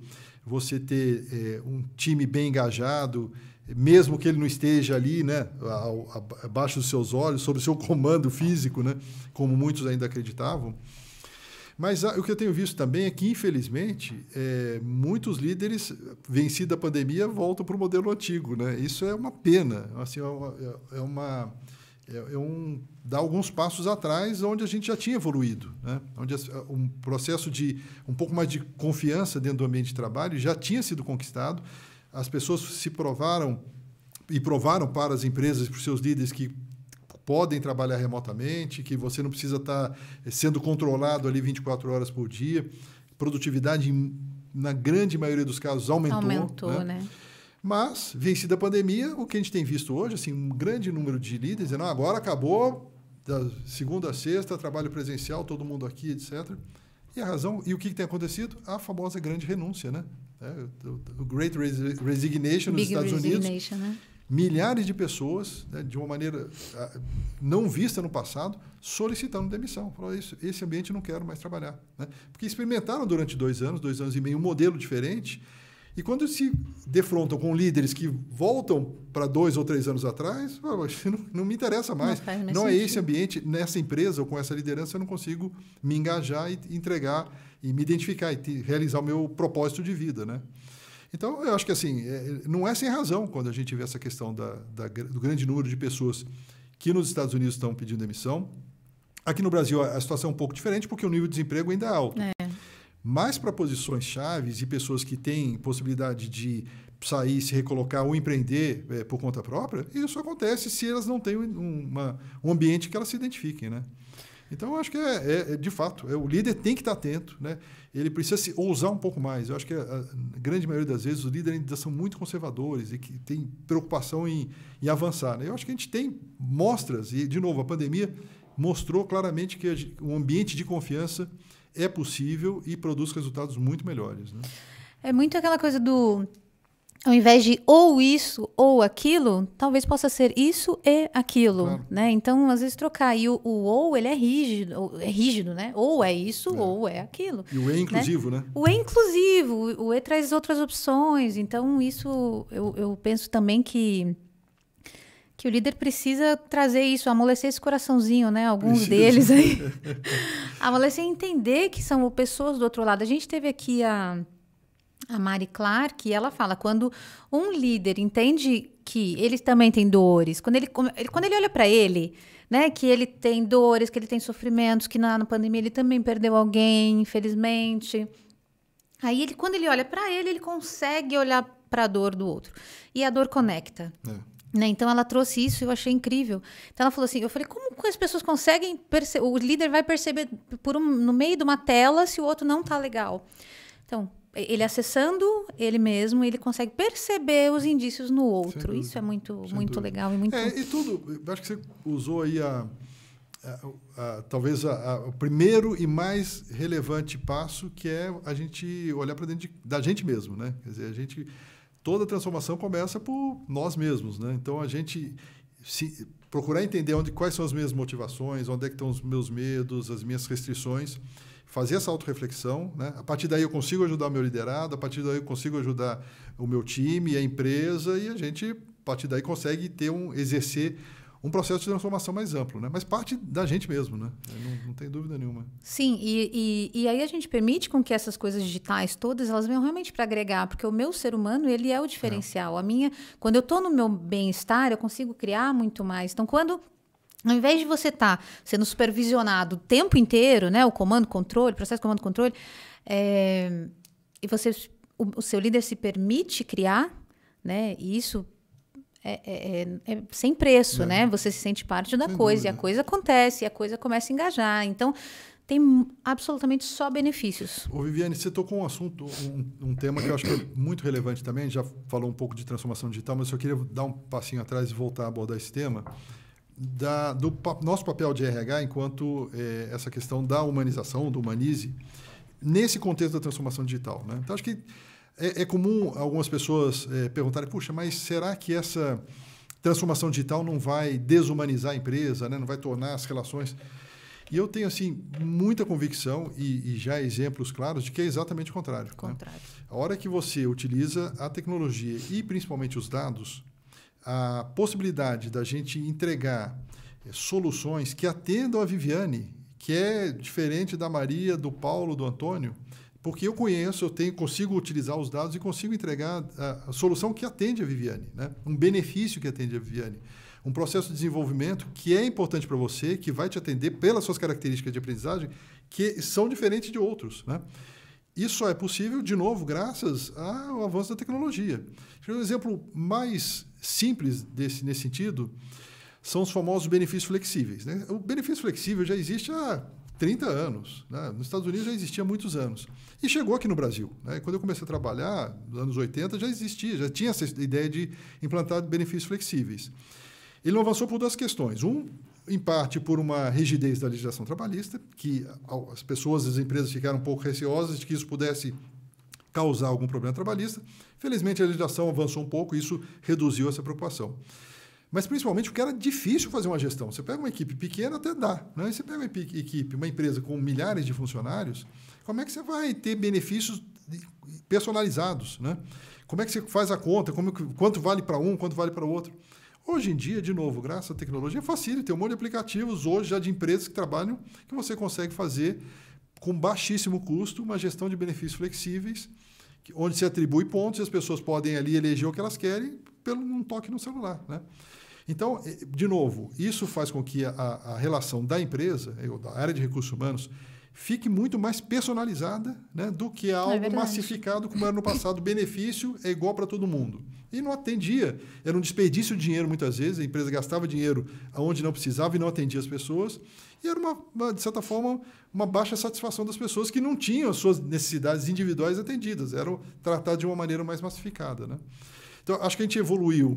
você ter é, um time bem engajado, mesmo que ele não esteja ali, né, abaixo dos seus olhos, sob o seu comando físico, né, como muitos ainda acreditavam. Mas ah, o que eu tenho visto também é que, infelizmente, é, muitos líderes, vencida a pandemia, voltam para o modelo antigo. Né? Isso é uma pena. Assim, é uma, é, uma, é, é um, dá alguns passos atrás onde a gente já tinha evoluído. Né? Onde um processo de um pouco mais de confiança dentro do ambiente de trabalho já tinha sido conquistado as pessoas se provaram e provaram para as empresas e para os seus líderes que podem trabalhar remotamente, que você não precisa estar eh, sendo controlado ali 24 horas por dia. Produtividade, na grande maioria dos casos, aumentou. Né? Aumentou, né? né? Mas, vencida a pandemia, o que a gente tem visto hoje, assim, um grande número de líderes dizendo, agora acabou, da segunda a sexta, trabalho presencial, todo mundo aqui, etc. E a razão, e o que, que tem acontecido? A famosa grande renúncia, né? né? o Great Resignation nos Big Estados Unidos. Né? Milhares de pessoas, né, de uma maneira ah, não vista no passado, solicitando demissão. Falou, isso, esse ambiente não quero mais trabalhar. Né? Porque experimentaram durante dois anos, dois anos e meio, um modelo diferente e quando se defrontam com líderes que voltam para dois ou três anos atrás, não, não me interessa mais. Não, não, é esse ambiente, nessa empresa ou com essa liderança, eu não consigo me engajar e entregar e me identificar e te, realizar o meu propósito de vida, né? Então, eu acho que assim, é, não é sem razão quando a gente vê essa questão da, da, do grande número de pessoas que nos Estados Unidos estão pedindo demissão. Aqui no Brasil a situação é um pouco diferente porque o nível de desemprego ainda é alto. É. Mas para posições chaves e pessoas que têm possibilidade de sair, se recolocar ou empreender é, por conta própria, isso acontece se elas não têm uma, um ambiente que elas se identifiquem, né? Então, eu acho que é, é, é de fato, é, o líder tem que estar atento, né? Ele precisa se ousar um pouco mais. Eu acho que a, a grande maioria das vezes os líderes ainda são muito conservadores e que têm preocupação em, em avançar. Né? Eu acho que a gente tem mostras, e de novo, a pandemia mostrou claramente que o um ambiente de confiança é possível e produz resultados muito melhores. Né? É muito aquela coisa do. Ao invés de ou isso ou aquilo, talvez possa ser isso e aquilo, claro. né? Então, às vezes trocar. E o, o, ou, ele é rígido, é rígido, né? Ou é isso, é. ou é aquilo. E o é né? inclusivo, né? né? O é inclusivo. O e é traz outras opções. Então, isso, eu, eu penso também que que o líder precisa trazer isso, amolecer esse coraçãozinho, né? Alguns precisa. deles aí. amolecer e entender que são pessoas do outro lado. A gente teve aqui a, a Mari Clark, e ela fala: quando um líder entende que ele também tem dores, quando ele, quando ele olha para ele. Né, que ele tem dores, que ele tem sofrimentos, que na, na pandemia ele também perdeu alguém, infelizmente. Aí ele, quando ele olha para ele, ele consegue olhar para a dor do outro. E a dor conecta. É. Né? Então ela trouxe isso e eu achei incrível. Então ela falou assim: eu falei, como as pessoas conseguem perceber? O líder vai perceber por um, no meio de uma tela se o outro não tá legal. Então, ele acessando ele mesmo, ele consegue perceber os indícios no outro. isso é muito, muito legal e muito. É, e tudo, acho que você usou aí a, a, a, talvez a, o primeiro e mais relevante passo, que é a gente olhar para dentro de, da gente mesmo, né? Quer dizer, a gente toda transformação começa por nós mesmos, né? Então a gente se, procurar entender onde quais são as minhas motivações, onde é que estão os meus medos, as minhas restrições, fazer essa autorreflexão, né? A partir daí eu consigo ajudar o meu liderado, a partir daí eu consigo ajudar o meu time, a empresa e a gente a partir daí consegue ter um exercer um processo de transformação mais amplo, né? Mas parte da gente mesmo, né? Não, não tem dúvida nenhuma. Sim, e, e, e, aí a gente permite com que essas coisas digitais todas elas venham realmente para agregar, porque o meu ser humano ele é o diferencial. É. A minha, quando eu estou no meu bem-estar, eu consigo criar muito mais. Então, quando ao invés de você estar tá sendo supervisionado o tempo inteiro, né? O comando, controle, processo comando, controle, é, e você, o, o seu líder se permite criar, né? E isso é, é, é, é, sem preço, é. né? Você se sente parte da sem coisa dúvida. e a coisa acontece, e a coisa começa a engajar. Então, tem absolutamente só benefícios. Ô Viviane, você tocou um assunto, um, um, tema que eu acho que é muito relevante também, já falou um pouco de transformação digital, mas eu só queria dar um passinho atrás e voltar a abordar esse tema, da, do pa, nosso papel de RH enquanto é, essa questão da humanização, do humanize, nesse contexto da transformação digital. Né? Então, acho que é, é comum algumas pessoas é, perguntarem, puxa, mas será que essa transformação digital não vai desumanizar a empresa, né? não vai tornar as relações... E eu tenho, assim, muita convicção e, e, já exemplos claros de que é exatamente o contrário. Né? contrário. Né? A hora que você utiliza a tecnologia e principalmente os dados, a possibilidade da gente entregar é, soluções que atendam a Viviane, que é diferente da Maria, do Paulo, do Antônio, porque eu conheço, eu tenho, consigo utilizar os dados e consigo entregar a, a solução que atende a Viviane, né? um benefício que atende a Viviane um processo de desenvolvimento que é importante para você, que vai te atender pelas suas características de aprendizagem, que são diferentes de outros. Né? Isso só é possível, de novo, graças ao avanço da tecnologia. Um exemplo mais simples desse, nesse sentido são os famosos benefícios flexíveis. Né? O benefício flexível já existe há 30 anos. Né? Nos Estados Unidos já existia há muitos anos. E chegou aqui no Brasil. Né? Quando eu comecei a trabalhar, nos anos 80, já existia, já tinha essa ideia de implantar benefícios flexíveis. Ele não avançou por duas questões. Um, em parte por uma rigidez da legislação trabalhista, que as pessoas, as empresas ficaram um pouco receosas de que isso pudesse causar algum problema trabalhista. Felizmente, a legislação avançou um pouco e isso reduziu essa preocupação. Mas principalmente porque era difícil fazer uma gestão. Você pega uma equipe pequena, até dá. Né? Você pega uma equipe, uma empresa com milhares de funcionários, como é que você vai ter benefícios personalizados, né? Como é que você faz a conta? Como, quanto vale para um, quanto vale para o outro? Hoje em dia, de novo, graças à tecnologia, é fácil. Tem um monte de aplicativos hoje já de empresas que trabalham que você consegue fazer com baixíssimo custo uma gestão de benefícios flexíveis, onde se atribui pontos e as pessoas podem ali eleger o que elas querem pelo um toque no celular, né? Então, eh, de novo, isso faz com que a, a relação da empresa, da área de recursos humanos, fique muito mais personalizada né, do que é algo é massificado como era no passado. O benefício é igual para todo mundo. E não atendia. Era um desperdício de dinheiro muitas vezes. A empresa gastava dinheiro aonde não precisava e não atendia as pessoas. E era, uma, de certa forma, uma baixa satisfação das pessoas que não tinham as suas necessidades individuais atendidas. Eram tratadas de uma maneira mais massificada. Né? Então, acho que a gente evoluiu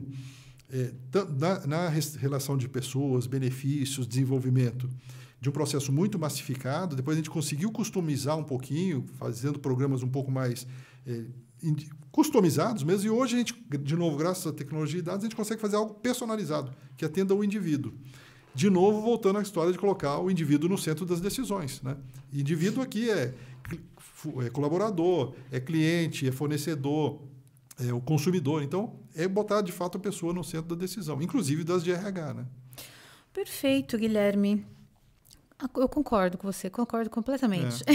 é, na, na relação de pessoas, benefícios, desenvolvimento de um processo muito massificado, depois a gente conseguiu customizar um pouquinho, fazendo programas um pouco mais é, customizados mesmo, e hoje a gente, de novo, graças à tecnologia e dados, a gente consegue fazer algo personalizado, que atenda o indivíduo. De novo, voltando à história de colocar o indivíduo no centro das decisões. Né? Indivíduo aqui é, é colaborador, é cliente, é fornecedor, é o consumidor. Então, é botar de fato a pessoa no centro da decisão, inclusive das de RH. Né? Perfeito, Guilherme. Ah, eu concordo com você, concordo completamente. É.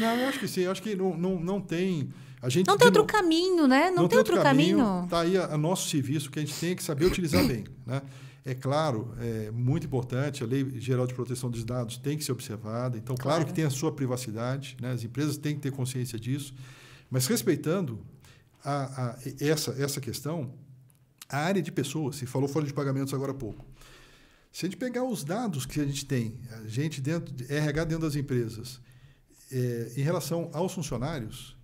Não, eu acho que sim, eu acho que não, não, não tem. A gente, não tem outro no... caminho, né? Não, não tem, outro, outro caminho. Está aí a, nosso serviço que a gente tem que saber utilizar bem. Né? É claro, é muito importante, a Lei Geral de Proteção dos Dados tem que ser observada. Então, claro, claro que tem a sua privacidade, né? as empresas têm que ter consciência disso. Mas respeitando a, a, essa, essa questão, a área de pessoas, se falou fora de pagamentos agora há pouco. Se a gente pegar os dados que a gente tem, a gente dentro de RH dentro das empresas, é, em relação aos funcionários,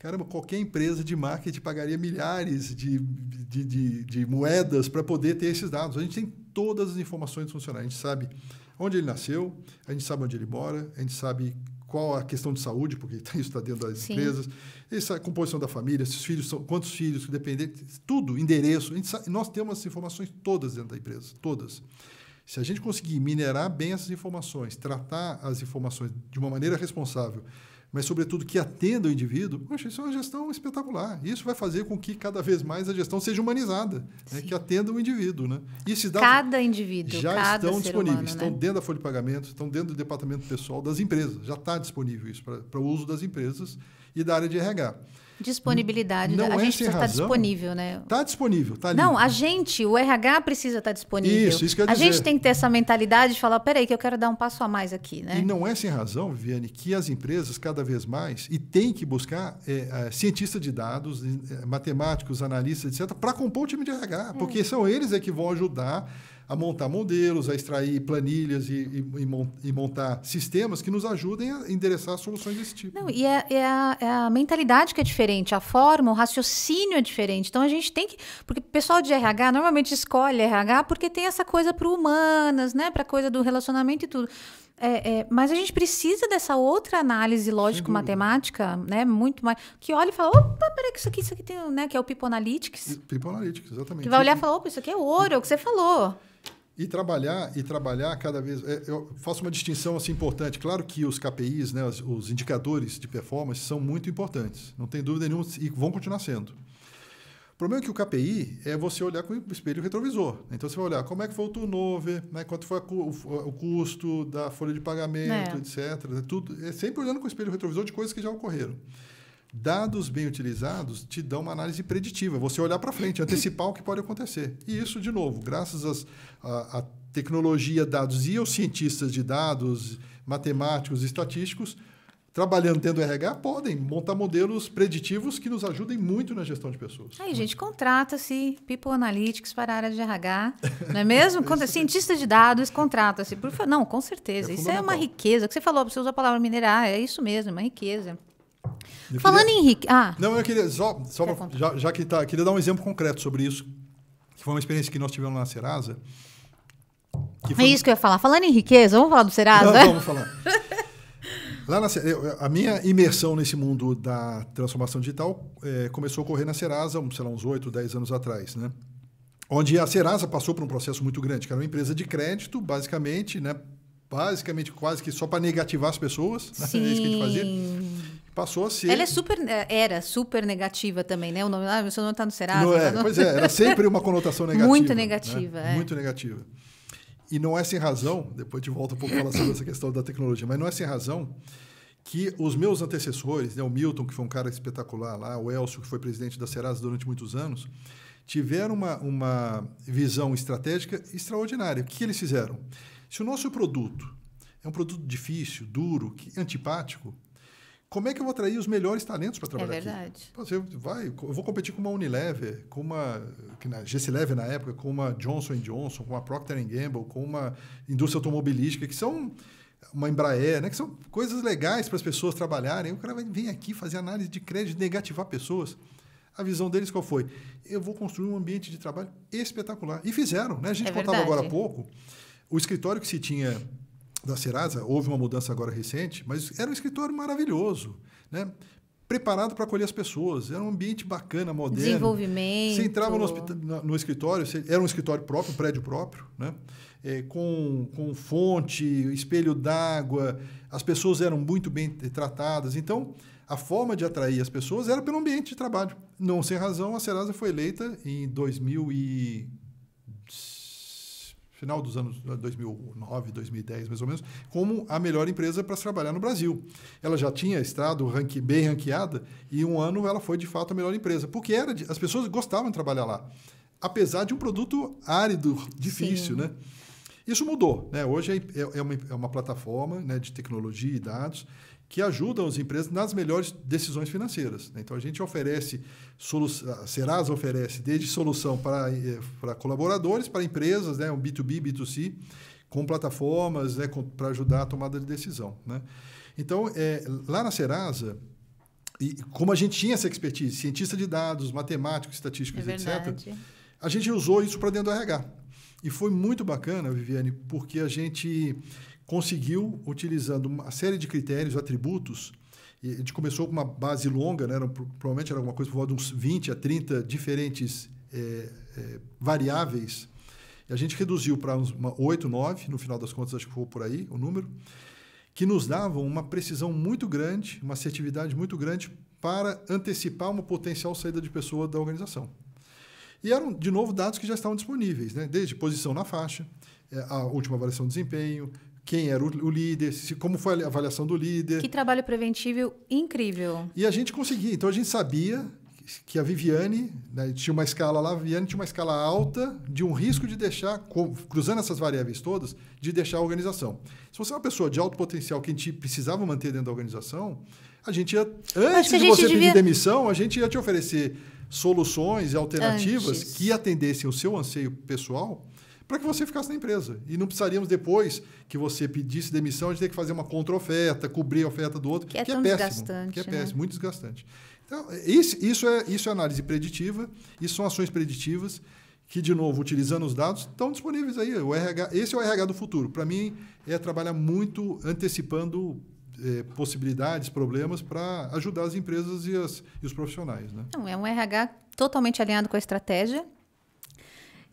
caramba, qualquer empresa de marketing pagaria milhares de, de, de, de moedas para poder ter esses dados. A gente tem todas as informações do funcionário. A gente sabe onde ele nasceu, a gente sabe onde ele mora, a gente sabe qual a questão de saúde, porque isso está dentro das Sim. empresas, essa composição da família, se os filhos são, quantos filhos, depender, tudo, endereço. Sabe, nós temos as informações todas dentro da empresa, todas. Se a gente conseguir minerar bem essas informações, tratar as informações de uma maneira responsável, mas, sobretudo, que atenda o indivíduo, poxa, isso é uma gestão espetacular. Isso vai fazer com que cada vez mais a gestão seja humanizada, né? que atenda o indivíduo. Né? E esses dados cada indivíduo, já cada estão disponíveis, humano, estão né? dentro da folha de pagamento, estão dentro do departamento pessoal das empresas. Já está disponível isso para o uso das empresas e da área de RH. Disponibilidade. Não a é gente precisa razão. estar disponível, né? Está disponível, está ali. Não, a gente, o RH precisa estar disponível. Isso, isso que eu A dizer. gente tem que ter essa mentalidade de falar, peraí, que eu quero dar um passo a mais aqui, né? E não é sem razão, Viviane, que as empresas cada vez mais, e tem que buscar é, é cientistas de dados, é, matemáticos, analistas, etc., para compor o time de RH, porque hum. são eles é que vão ajudar a montar modelos, a extrair planilhas e, e, e montar sistemas que nos ajudem a endereçar soluções desse tipo. Não, e é, é, a, é, a, mentalidade que é diferente, a forma, o raciocínio é diferente. Então a gente tem que. Porque o pessoal de RH normalmente escolhe RH porque tem essa coisa para humanas, né? Para coisa do relacionamento e tudo. É, é, mas a gente precisa dessa outra análise lógico-matemática, né? Muito mais. Que olha e fala, opa, peraí, que isso aqui, isso aqui tem, né? Que é o People Analytics. People Analytics, exatamente. Que vai olhar e falar, opa, isso aqui é ouro, é o que você falou. E trabalhar, e trabalhar cada vez. É, eu faço uma distinção assim importante. Claro que os KPIs, né, os, os indicadores de performance, são muito importantes. Não tem dúvida nenhuma, e vão continuar sendo problema é que o KPI é você olhar com o espelho retrovisor. Né? Então você vai olhar como é que foi o turnover, né? quanto foi o custo da folha de pagamento, é. etc. Né? Tudo, é sempre olhando com o espelho retrovisor de coisas que já ocorreram. Dados bem utilizados te dão uma análise preditiva, você olhar para frente, antecipar o que pode acontecer. E isso, de novo, graças às, à, à tecnologia, dados e aos cientistas de dados, matemáticos, estatísticos, trabalhando dentro do RH, podem montar modelos preditivos que nos ajudem muito na gestão de pessoas. Aí, gente, contrata-se People Analytics para a área de RH, não é mesmo? Contra Cientista de dados, contrata-se. Não, com certeza. É isso é uma riqueza. O que você falou, você usa a palavra minerar, é isso mesmo, é uma riqueza. Falando em Henrique. Ah. Não, eu queria só, só pra, já, já, que tá, queria dar um exemplo concreto sobre isso, que foi uma experiência que nós tivemos na Serasa. É foi... É isso que eu ia falar. Falando em riqueza, vamos falar do Serasa? Não, vamos falar. Lá na, a minha imersão nesse mundo da transformação digital é, começou a ocorrer na Serasa, sei lá, uns 8, 10 anos atrás, né? Onde a Serasa passou por um processo muito grande, que era uma empresa de crédito, basicamente, né? Basicamente, quase que só para negativar as pessoas. Sim. Né? É isso que a gente fazia passou a ser. Ela é super, né, era super negativa também, né? O nome, ah, seu nome está no Serasa. Não é, tá né? no... Pois é, era sempre uma conotação negativa. Muito negativa. Né? É. Muito negativa. E não é sem razão, depois de volta um pouco falar sobre essa questão da tecnologia, mas não é sem razão que os meus antecessores, né, o Milton, que foi um cara espetacular lá, o Elcio, que foi presidente da Serasa durante muitos anos, tiveram uma, uma visão estratégica extraordinária. O que, eles fizeram? Se o nosso produto é um produto difícil, duro, antipático, como é que eu vou atrair os melhores talentos para trabalhar é aqui? É verdade. Aqui? Você vai, eu vou competir com uma Unilever, com uma que na Leve na época, com uma Johnson Johnson, com uma Procter Gamble, com uma indústria automobilística, que são uma Embraer, né, que são coisas legais para as pessoas trabalharem. O cara vai, vem aqui fazer análise de crédito, negativar pessoas. A visão deles qual foi? Eu vou construir um ambiente de trabalho espetacular. E fizeram, né? A gente é contava agora há pouco o escritório que se tinha da Serasa, houve uma mudança agora recente, mas era um escritório maravilhoso, né? preparado para acolher as pessoas. Era um ambiente bacana, moderno. Desenvolvimento. Você entrava no, hospital, no escritório, era um escritório próprio, um prédio próprio, né? É, com, com fonte, espelho d'água, as pessoas eram muito bem tratadas. Então, a forma de atrair as pessoas era pelo ambiente de trabalho. Não sem razão, a Serasa foi eleita em 2000 e final dos anos 2009, eh, 2010, mais ou menos, como a melhor empresa para se trabalhar no Brasil. Ela já tinha estado ranque, bem ranqueada e um ano ela foi de fato a melhor empresa, porque era de, as pessoas gostavam de trabalhar lá, apesar de um produto árido, difícil, Sim. né? Isso mudou, né? Hoje é, é, é uma, é uma, plataforma né, de tecnologia e dados que ajudam as empresas nas melhores decisões financeiras. Né? Então a gente oferece, a Serasa oferece desde solução para, eh, para colaboradores, para empresas, né, um B2B, B2C, com plataformas né, para ajudar a tomada de decisão. Né? Então, é, lá na Serasa, e como a gente tinha essa expertise, cientista de dados, matemáticos, estatísticos, é etc., a gente usou isso para dentro do RH. E foi muito bacana, Viviane, porque a gente conseguiu, utilizando uma série de critérios, atributos, e a gente começou com uma base longa, né? Era, provavelmente era alguma coisa por volta de uns 20 a 30 diferentes é, é, variáveis, e a gente reduziu para uns uma, 8, 9, no final das contas acho que foi por aí o número, que nos davam uma precisão muito grande, uma assertividade muito grande para antecipar uma potencial saída de pessoa da organização. E eram, de novo, dados que já estavam disponíveis, né? desde posição na faixa, eh, a última avaliação de desempenho, quem era o líder, como foi a avaliação do líder. Que trabalho preventivo incrível. E a gente conseguia. Então a gente sabia que a Viviane né, tinha uma escala lá, a Viviane tinha uma escala alta de um risco de deixar, cruzando essas variáveis todas, de deixar a organização. Se você é uma pessoa de alto potencial que a gente precisava manter dentro da organização, a gente ia, antes de você devia... pedir demissão, a gente ia te oferecer soluções e alternativas antes. que atendessem o seu anseio pessoal para que você ficasse na empresa. E não precisaríamos depois que você pedisse demissão, a gente ter que fazer uma contra-oferta, cobrir a oferta do outro, que é, que é péssimo. Que é né? péssimo, né? muito desgastante. Então, isso, isso, é, isso é análise preditiva, isso são ações preditivas que, de novo, utilizando os dados, estão disponíveis aí. O RH, esse é o RH do futuro. Para mim, é trabalhar muito antecipando é, possibilidades, problemas para ajudar as empresas e, as, e os profissionais. Né? Não, é um RH totalmente alinhado com a estratégia,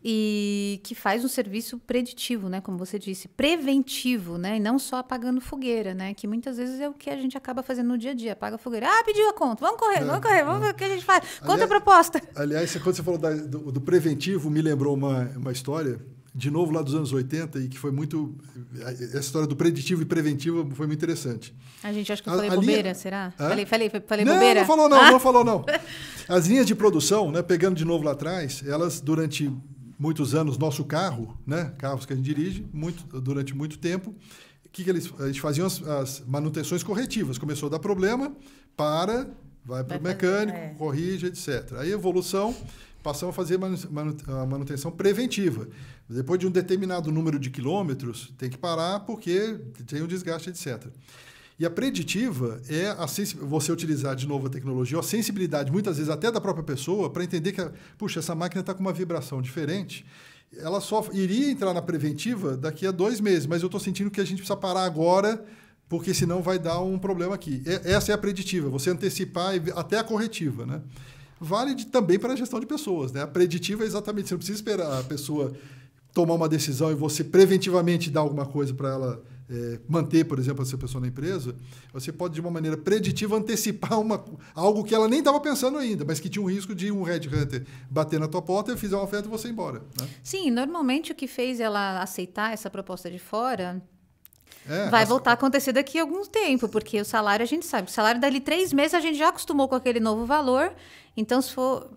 e que faz um serviço preditivo, né, como você disse, preventivo, né, e não só apagando fogueira, né, que muitas vezes é o que a gente acaba fazendo no dia a dia, apaga a fogueira, ah, pediu a conta, vamos correr, é, vamos correr, vamos ver o que a gente faz, aliás, conta a proposta. Aliás, quando você falou da, do, do, preventivo, me lembrou uma, uma história, de novo lá dos anos 80, e que foi muito, essa história do preditivo e preventivo foi muito interessante. A gente, acho que eu falei a, a bobeira, linha... será? Hã? Falei, falei, falei não, bobeira? Não, falou não, ah. não falou não. As linhas de produção, né, pegando de novo lá atrás, elas durante muitos anos nosso carro, né? Carros que a gente dirige muito, durante muito tempo. O que, que eles, eles faziam as, as, manutenções corretivas. Começou a dar problema, para, vai para o mecânico, é. corrige, etc. Aí evolução, passamos a fazer a manutenção preventiva. Depois de um determinado número de quilômetros, tem que parar porque tem um desgaste, etc. E a preditiva é a você utilizar de novo a tecnologia, a sensibilidade, muitas vezes até da própria pessoa, para entender que, puxa, essa máquina está com uma vibração diferente. Ela só iria entrar na preventiva daqui a dois meses, mas eu estou sentindo que a gente precisa parar agora, porque senão vai dar um problema aqui. essa é a preditiva, você antecipar até a corretiva, né? Vale de, também para a gestão de pessoas, né? A preditiva é exatamente, você não precisa esperar a pessoa tomar uma decisão e você preventivamente dar alguma coisa para ela é, manter, por exemplo, essa pessoa na empresa, você pode, de uma maneira preditiva, antecipar uma, algo que ela nem estava pensando ainda, mas que tinha um risco de um headhunter bater na tua porta, fizer uma oferta e você ir embora. Né? Sim, normalmente o que fez ela aceitar essa proposta de fora é, vai as... voltar a acontecer daqui a algum tempo, porque o salário a gente sabe. O salário dali três meses a gente já acostumou com aquele novo valor. Então, se for.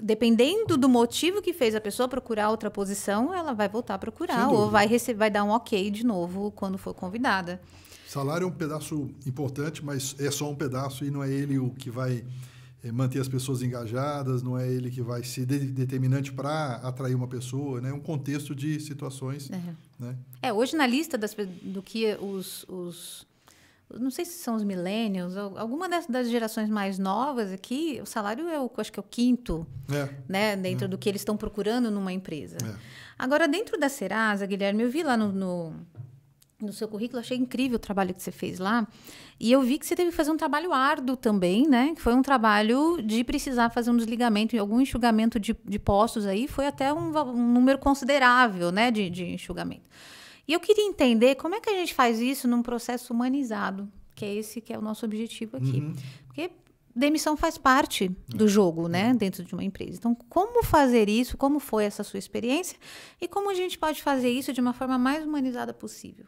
Dependendo do motivo que fez a pessoa procurar outra posição, ela vai voltar a procurar, ou vai, receber, vai dar um ok de novo quando for convidada. Salário é um pedaço importante, mas é só um pedaço e não é ele o que vai é, manter as pessoas engajadas, não é ele que vai ser determinante para atrair uma pessoa, né? É um contexto de situações, é. né? É, hoje na lista das, do que os, os não sei se são os millennials, alguma das, das, gerações mais novas aqui, o salário é o, acho que é o quinto, é, né, dentro é. do que eles estão procurando numa empresa. É. Agora, dentro da Serasa, Guilherme, eu vi lá no, no no seu currículo, achei incrível o trabalho que você fez lá. E eu vi que você teve que fazer um trabalho árduo também, né? Que foi um trabalho de precisar fazer um desligamento e algum enxugamento de, de postos aí. Foi até um, um número considerável, né? De, de enxugamento. E eu queria entender como é que a gente faz isso num processo humanizado, que é esse que é o nosso objetivo aqui. Uhum. Porque demissão faz parte do é. jogo, né, uhum. dentro de uma empresa. Então, como fazer isso? Como foi essa sua experiência? E como a gente pode fazer isso de uma forma mais humanizada possível?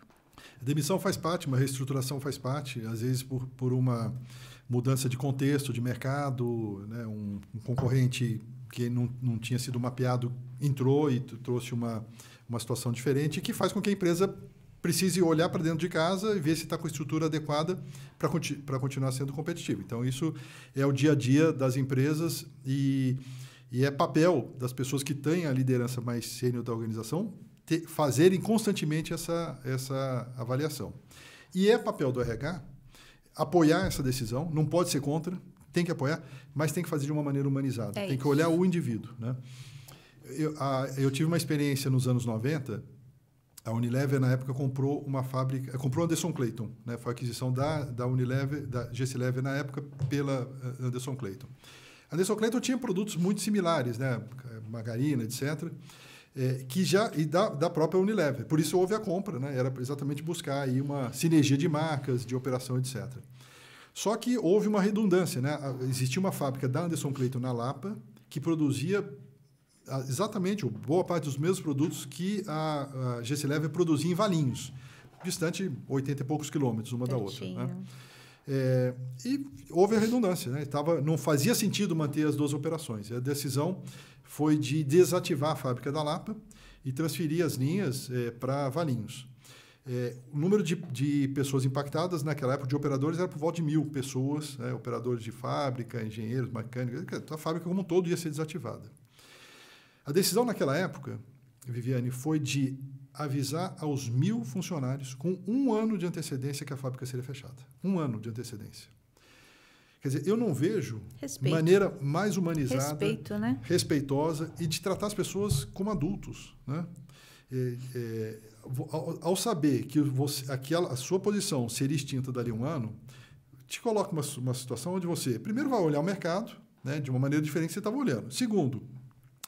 Demissão faz parte, uma reestruturação faz parte, às vezes por, por uma mudança de contexto, de mercado, né? um, um concorrente que não, não tinha sido mapeado entrou e trouxe uma, uma situação diferente, que faz com que a empresa precise olhar para dentro de casa e ver se está com a estrutura adequada para conti continuar sendo competitivo. Então, isso é o dia a dia das empresas e, e é papel das pessoas que têm a liderança mais sênior da organização te, fazerem constantemente essa, essa avaliação. E é papel do RH apoiar essa decisão, não pode ser contra, tem que apoiar, mas tem que fazer de uma maneira humanizada, é tem isso. que olhar o indivíduo. Né? Eu, a, eu tive uma experiência nos anos 90 a Unilever, na época, comprou uma fábrica, comprou Anderson Clayton, né? foi a aquisição da, da Unilever, da Lever, na época, pela eh, Anderson Clayton. A Anderson Clayton tinha produtos muito similares, né? margarina, etc é, que já e da, da própria Unilever. Por isso houve a compra, né? Era exatamente buscar aí uma sinergia de marcas, de operação, etc. Só que houve uma redundância, né? Existia uma fábrica da Anderson Clayton na Lapa que produzia exatamente boa parte dos mesmos produtos que a, a GC produzia em Valinhos, distante 80 e poucos quilômetros uma Pertinho. da outra, né? É, e houve a redundância, né? Tava, não fazia sentido manter as duas operações. A decisão foi de desativar a fábrica da Lapa e transferir as linhas é, para Valinhos. É, o número de, de, pessoas impactadas naquela época de operadores era por volta de mil pessoas, né, operadores de fábrica, engenheiros, mecânicos, a fábrica como um todo ia ser desativada. A decisão naquela época, Viviane, foi de avisar aos mil funcionários com um ano de antecedência que a fábrica seria fechada. Um ano de antecedência. Quer dizer, eu não vejo Respeito. maneira mais humanizada, Respeito, né? respeitosa e de tratar as pessoas como adultos. Né? É, é, ao, saber que você, aquela, a sua posição seria extinta dali a um ano, te coloca uma, uma situação onde você, primeiro, vai olhar o mercado né, de uma maneira diferente que você estava olhando. Segundo,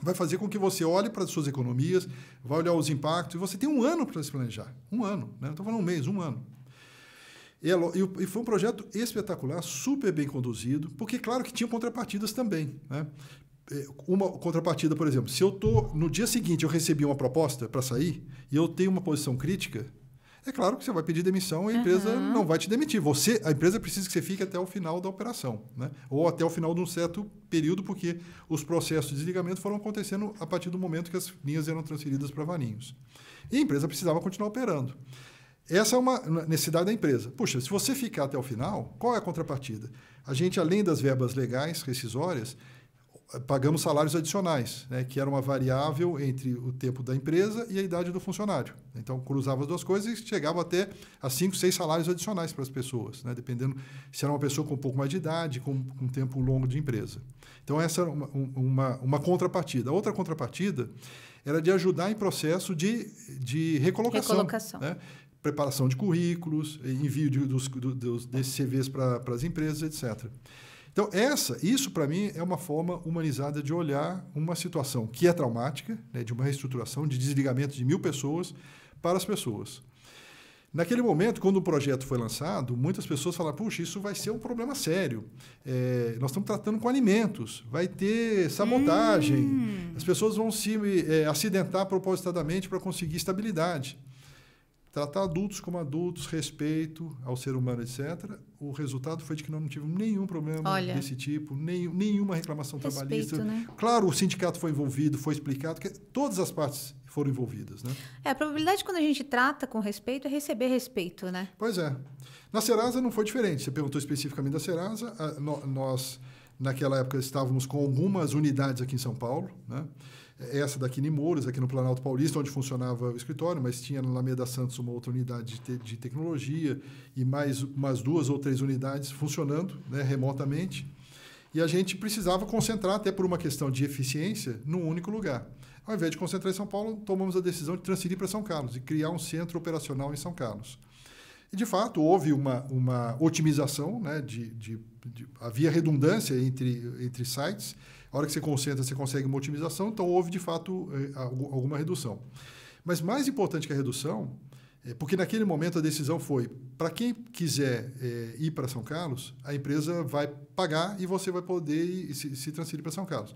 vai fazer com que você olhe para as suas economias, vai olhar os impactos, e você tem um ano para se planejar. Um ano. Né? Não estou falando um mês, um ano. É e, foi um projeto espetacular, super bem conduzido, porque, claro, que tinha contrapartidas também. Né? É, uma contrapartida, por exemplo, se eu tô no dia seguinte eu recebi uma proposta para sair e eu tenho uma posição crítica, é claro que você vai pedir demissão e a empresa uhum. não vai te demitir. Você, a empresa precisa que você fique até o final da operação, né? ou até o final de um certo período, porque os processos de desligamento foram acontecendo a partir do momento que as linhas eram transferidas para Varinhos. E a empresa precisava continuar operando. Essa é uma necessidade da empresa. Puxa, se você ficar até o final, qual é a contrapartida? A gente, além das verbas legais, rescisórias, pagamos salários adicionais, né, que era uma variável entre o tempo da empresa e a idade do funcionário. Então, cruzava as duas coisas e chegava até a cinco, seis salários adicionais para as pessoas, né, dependendo se era uma pessoa com um pouco mais de idade, com, um tempo longo de empresa. Então, essa era uma, uma, uma contrapartida. A outra contrapartida era de ajudar em processo de, de recolocação. recolocação. Né? preparação de currículos, envio de, dos, dos, desses CVs para as empresas, etc. Então, essa, isso para mim é uma forma humanizada de olhar uma situação que é traumática, né, de uma reestruturação, de desligamento de mil pessoas para as pessoas. Naquele momento, quando o projeto foi lançado, muitas pessoas falaram: puxa, isso vai ser um problema sério. É, nós estamos tratando com alimentos, vai ter sabotagem, hum. as pessoas vão se é, acidentar propositadamente para conseguir estabilidade. Tratar adultos como adultos, respeito ao ser humano, etc. O resultado foi de que não tivemos nenhum problema Olha, desse tipo, nenhum, nenhuma reclamação respeito, trabalhista. Né? Claro, o sindicato foi envolvido, foi explicado, que todas as partes foram envolvidas. Né? É, a probabilidade quando a gente trata com respeito é receber respeito, né? Pois é. Na Serasa não foi diferente. Você perguntou especificamente da Serasa. A, no, nós, naquela época, estávamos com algumas unidades aqui em São Paulo, né? essa daqui em Mouros, aqui no Planalto Paulista, onde funcionava o escritório, mas tinha na Alameda Santos uma outra unidade de, te de tecnologia e mais umas duas ou três unidades funcionando né, remotamente. E a gente precisava concentrar, até por uma questão de eficiência, num único lugar. Ao invés de concentrar em São Paulo, tomamos a decisão de transferir para São Carlos e criar um centro operacional em São Carlos. E, de fato, houve uma, uma otimização, né, de, de, de havia redundância entre, entre sites, a hora que você concentra, você consegue uma otimização, então houve de fato eh, alguma redução. Mas mais importante que a redução, é porque naquele momento a decisão foi: para quem quiser é, ir para São Carlos, a empresa vai pagar e você vai poder ir, se, se transferir para São Carlos.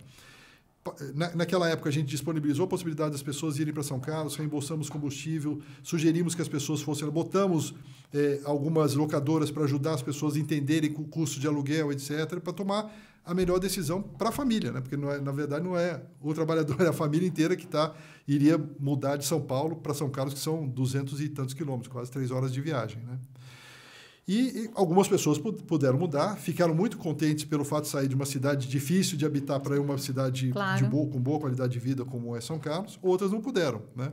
Eh, na, naquela época a gente disponibilizou a possibilidade das pessoas irem para São Carlos, reembolsamos combustível, sugerimos que as pessoas fossem, botamos é, algumas locadoras para ajudar as pessoas a entenderem o custo de aluguel, etc., para tomar a melhor decisão para a família, né? Porque é, na verdade não é o trabalhador, é a família inteira que tá iria mudar de São Paulo para São Carlos, que são duzentos e tantos quilômetros, quase três horas de viagem, né? E, e algumas pessoas puderam mudar, ficaram muito contentes pelo fato de sair de uma cidade difícil de habitar para uma cidade claro. boa, com boa qualidade de vida como é São Carlos. Outras não puderam, né?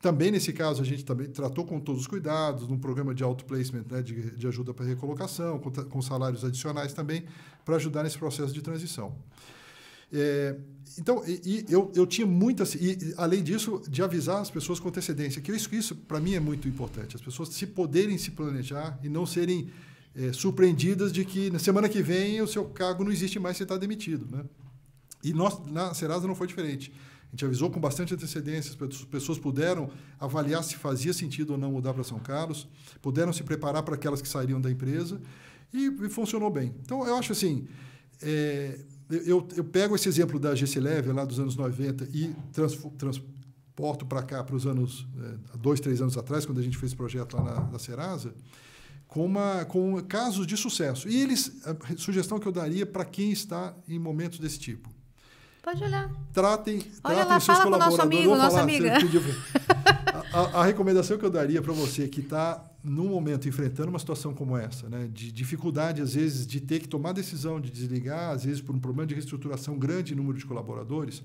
Também, nesse caso, a gente também tratou com todos os cuidados, num programa de auto-placement, né, de, de ajuda para recolocação, com, com salários adicionais também, para ajudar nesse processo de transição. É, então, e, e eu, eu tinha muitas. Assim, e, além disso, de avisar as pessoas com antecedência, que isso, isso para mim é muito importante, as pessoas se poderem se planejar e não serem é, surpreendidas de que na semana que vem o seu cargo não existe mais, você está demitido. Né? E nós, na Serasa não foi diferente. A gente avisou com bastante antecedência, as pessoas puderam avaliar se fazia sentido ou não mudar para São Carlos, puderam se preparar para aquelas que sairiam da empresa e, e funcionou bem. Então, eu acho assim, é, eu, eu, pego esse exemplo da GC Level lá dos anos 90 e transporto para cá, para os anos, é, dois, três anos atrás, quando a gente fez o projeto lá na, na Serasa, com, uma, com casos de sucesso. E eles, a sugestão que eu daria para quem está em momentos desse tipo. Pode olhar. Tratem, Olha tratem lá, seus fala colaboradores. Com nosso amigo, nossa falar, amiga. A, a, recomendação que eu daria para você que está num momento enfrentando uma situação como essa, né, de dificuldade às vezes de ter que tomar decisão de desligar, às vezes por um problema de reestruturação grande número de colaboradores,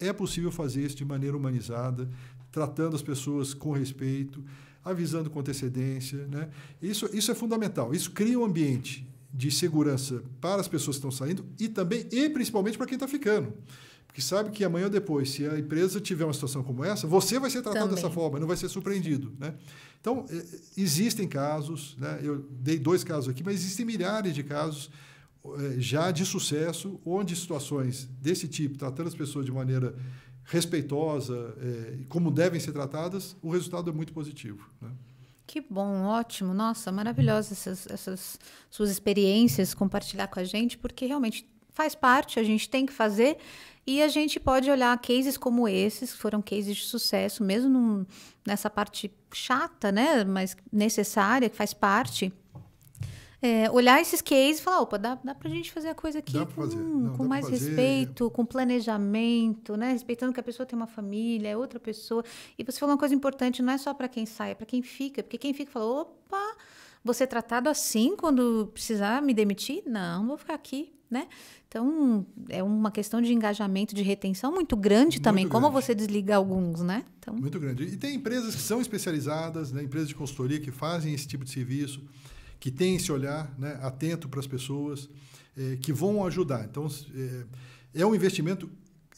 é possível fazer isso de maneira humanizada, tratando as pessoas com respeito, avisando com antecedência, né? Isso isso é fundamental. Isso cria um ambiente de segurança para as pessoas que estão saindo e também e principalmente para quem está ficando. Porque sabe que amanhã ou depois, se a empresa tiver uma situação como essa, você vai ser tratado também. dessa forma, não vai ser surpreendido. Né? Então, é, é, existem casos, né? eu dei dois casos aqui, mas existem milhares de casos é, já de sucesso, onde situações desse tipo, tratando as pessoas de maneira respeitosa, como devem ser tratadas, o resultado é muito positivo. Né? Que bom, ótimo. Nossa, maravilhosas essas, essas suas experiências, compartilhar com a gente, porque realmente faz parte, a gente tem que fazer. E a gente pode olhar cases como esses, que foram cases de sucesso, mesmo num, nessa parte chata, né, mas necessária, que faz parte é, olhar esses cases e falar, opa, dá, dá pra gente fazer a coisa aqui dá com, Não, com mais respeito, é. com planejamento, né? Respeitando que a pessoa tem uma família, é outra pessoa. E você falou uma coisa importante, não é só para quem sai, é pra quem fica. Porque quem fica fala, opa, você é tratado assim quando precisar me demitir? Não, não vou ficar aqui, né? Então, é uma questão de engajamento, de retenção muito grande muito também, grande. como você desliga alguns, né? Então... Muito grande. E tem empresas que são especializadas, né? empresas de consultoria que fazem esse tipo de serviço que têm esse olhar né, atento para as pessoas, é, que vão ajudar. Então, é, é um investimento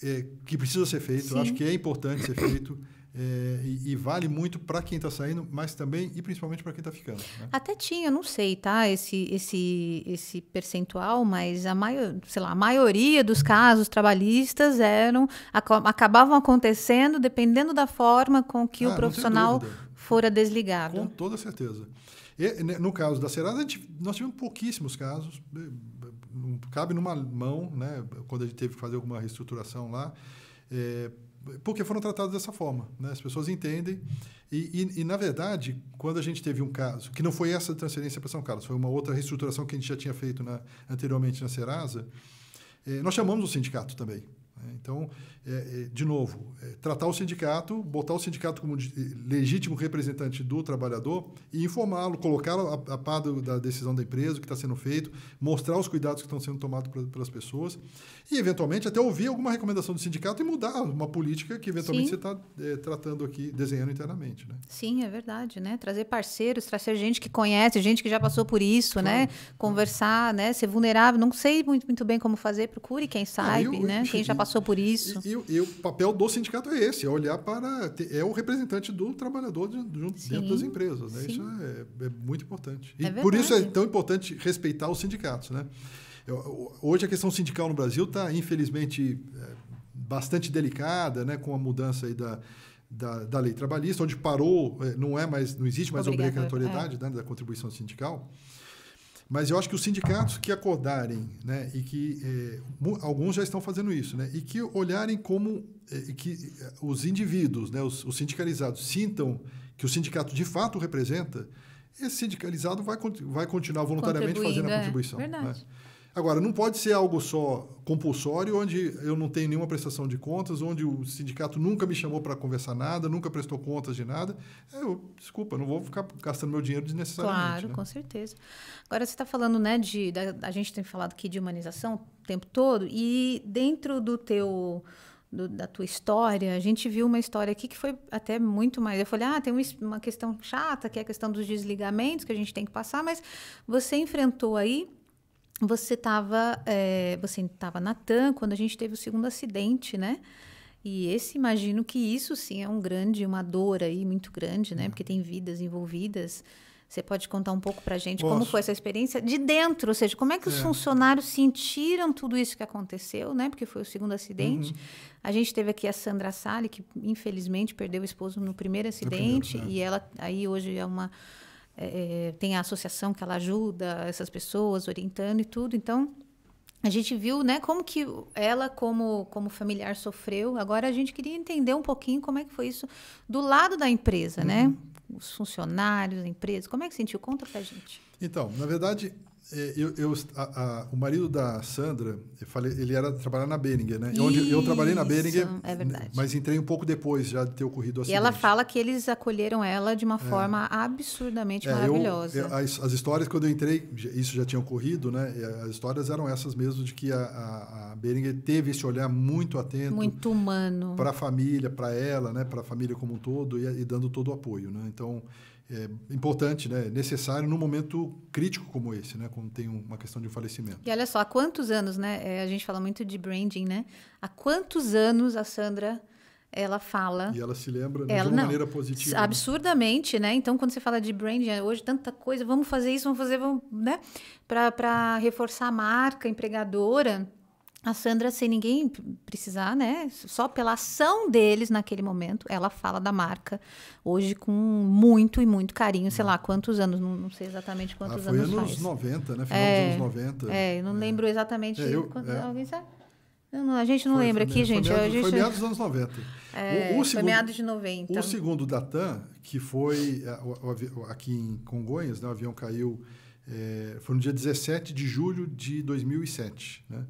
é, que precisa ser feito, Sim. Eu acho que é importante ser feito. É, e, e, vale muito para quem está saindo, mas também e principalmente para quem está ficando. Né? Até tinha, não sei, tá? Esse, esse, esse percentual, mas a maior, sei lá, a maioria dos casos trabalhistas eram ac acabavam acontecendo dependendo da forma com que ah, o profissional fora desligado. Com toda certeza. E, né, no caso da Serasa, gente, nós tivemos pouquíssimos casos, cabe numa mão, né, quando a gente teve que fazer alguma reestruturação lá, é, porque foram tratados dessa forma. Né? As pessoas entendem. E, e, e, na verdade, quando a gente teve um caso, que não foi essa transferência para São Carlos, foi uma outra reestruturação que a gente já tinha feito na, anteriormente na Serasa, é, nós chamamos o sindicato também. Né? Então, é, é, de novo, é, tratar o sindicato, botar o sindicato como legítimo representante do trabalhador e informá-lo, colocar a, a par da decisão da empresa, o que está sendo feito, mostrar os cuidados que estão sendo tomados pelas pessoas e, eventualmente, até ouvir alguma recomendação do sindicato e mudar uma política que, eventualmente, Sim. você está é, tratando aqui, desenhando internamente. Né? Sim, é verdade. Né? Trazer parceiros, trazer gente que conhece, gente que já passou por isso, né? claro. né? conversar, né? ser vulnerável. Não sei muito, muito bem como fazer, procure quem sabe, ah, eu, né? Eu, quem já passou passou por isso. E, e, e, o papel do sindicato é esse, é olhar para... É o representante do trabalhador de, de, sim, dentro das empresas. Né? Isso é, é, muito importante. E é por isso é tão importante respeitar os sindicatos. Né? Eu, hoje a questão sindical no Brasil está, infelizmente, é, bastante delicada, né? com a mudança da... Da, da, lei trabalhista, onde parou, é, não é mais, não existe mais é. obrigatoriedade é. né, da contribuição sindical. Mas eu acho que os sindicatos que acordarem, né, e que eh, alguns já estão fazendo isso, né, e que olharem como eh, que é, os indivíduos, né, os, os, sindicalizados sintam que o sindicato de fato representa, esse sindicalizado vai, vai continuar voluntariamente fazendo a contribuição. É, verdade. Né? Agora, não pode ser algo só compulsório, onde eu não tenho nenhuma prestação de contas, onde o sindicato nunca me chamou para conversar nada, nunca prestou contas de nada. É, eu, desculpa, não vou ficar gastando meu dinheiro desnecessariamente. Claro, né? com certeza. Agora, você está falando, né, de. Da, a gente tem falado aqui de humanização o tempo todo, e dentro do teu. Do, da tua história, a gente viu uma história aqui que foi até muito mais. Eu falei, ah, tem uma questão chata, que é a questão dos desligamentos que a gente tem que passar, mas você enfrentou aí você estava é, eh, você estava na TAM quando a gente teve o segundo acidente, né? E esse imagino que isso sim é um grande, uma dor aí muito grande, né? Porque tem vidas envolvidas. Você pode contar um pouco para a gente Posso. como foi essa experiência de dentro, ou seja, como é que os é. funcionários sentiram tudo isso que aconteceu, né? Porque foi o segundo acidente. Uhum. A gente teve aqui a Sandra Sale que infelizmente perdeu o esposo no primeiro acidente, primeiro, né? e ela aí hoje é uma é, é, tem a associação que ela ajuda essas pessoas, orientando e tudo. Então, a gente viu, né, como que ela, como, como familiar, sofreu. Agora, a gente queria entender um pouquinho como é que foi isso do lado da empresa, né? uhum. né? Os funcionários, a empresa, como é que sentiu? Conta pra gente. Então, na verdade, é, eu, eu a, a, o marido da Sandra, falei, ele era trabalhar na Beringer, né? Isso, é Onde eu trabalhei na Beringer, é né, verdade. mas entrei um pouco depois já de ter ocorrido o acidente. E ela fala que eles acolheram ela de uma é. forma é. absurdamente é, maravilhosa. eu, as, as, histórias, quando eu entrei, isso já tinha ocorrido, né? As histórias eram essas mesmo, de que a, a, a Beringer teve esse olhar muito atento. Muito humano. Para a família, para ela, né? Para a família como um todo e, e dando todo o apoio, né? Então é, importante, né? necessário num momento crítico como esse, né? quando tem uma questão de falecimento. E olha só, há quantos anos, né? É, a gente fala muito de branding, né? Há quantos anos a Sandra ela fala. E ela se lembra né, ela, de uma não, maneira positiva. Né? Absurdamente, né? né? Então, quando você fala de branding, é, hoje tanta coisa, vamos fazer isso, vamos fazer, vamos, né? Para reforçar a marca empregadora a Sandra, sem ninguém precisar, né? Só pela ação deles naquele momento, ela fala da marca hoje com muito e muito carinho. Sei hum. lá quantos anos, não, não sei exatamente quantos ah, foi anos. Foi anos 90, né? Final é, dos anos 90. É, é, eu não é. lembro exatamente. É, eu, quantos, é. Alguém sabe? Não, a gente não foi, lembra aqui, gente. Foi meados, gente... dos anos 90. É, o, o segundo, foi meados de 90. O segundo da TAM, que foi é, aqui em Congonhas, né, o avião caiu, é, foi no dia 17 de julho de 2007, né?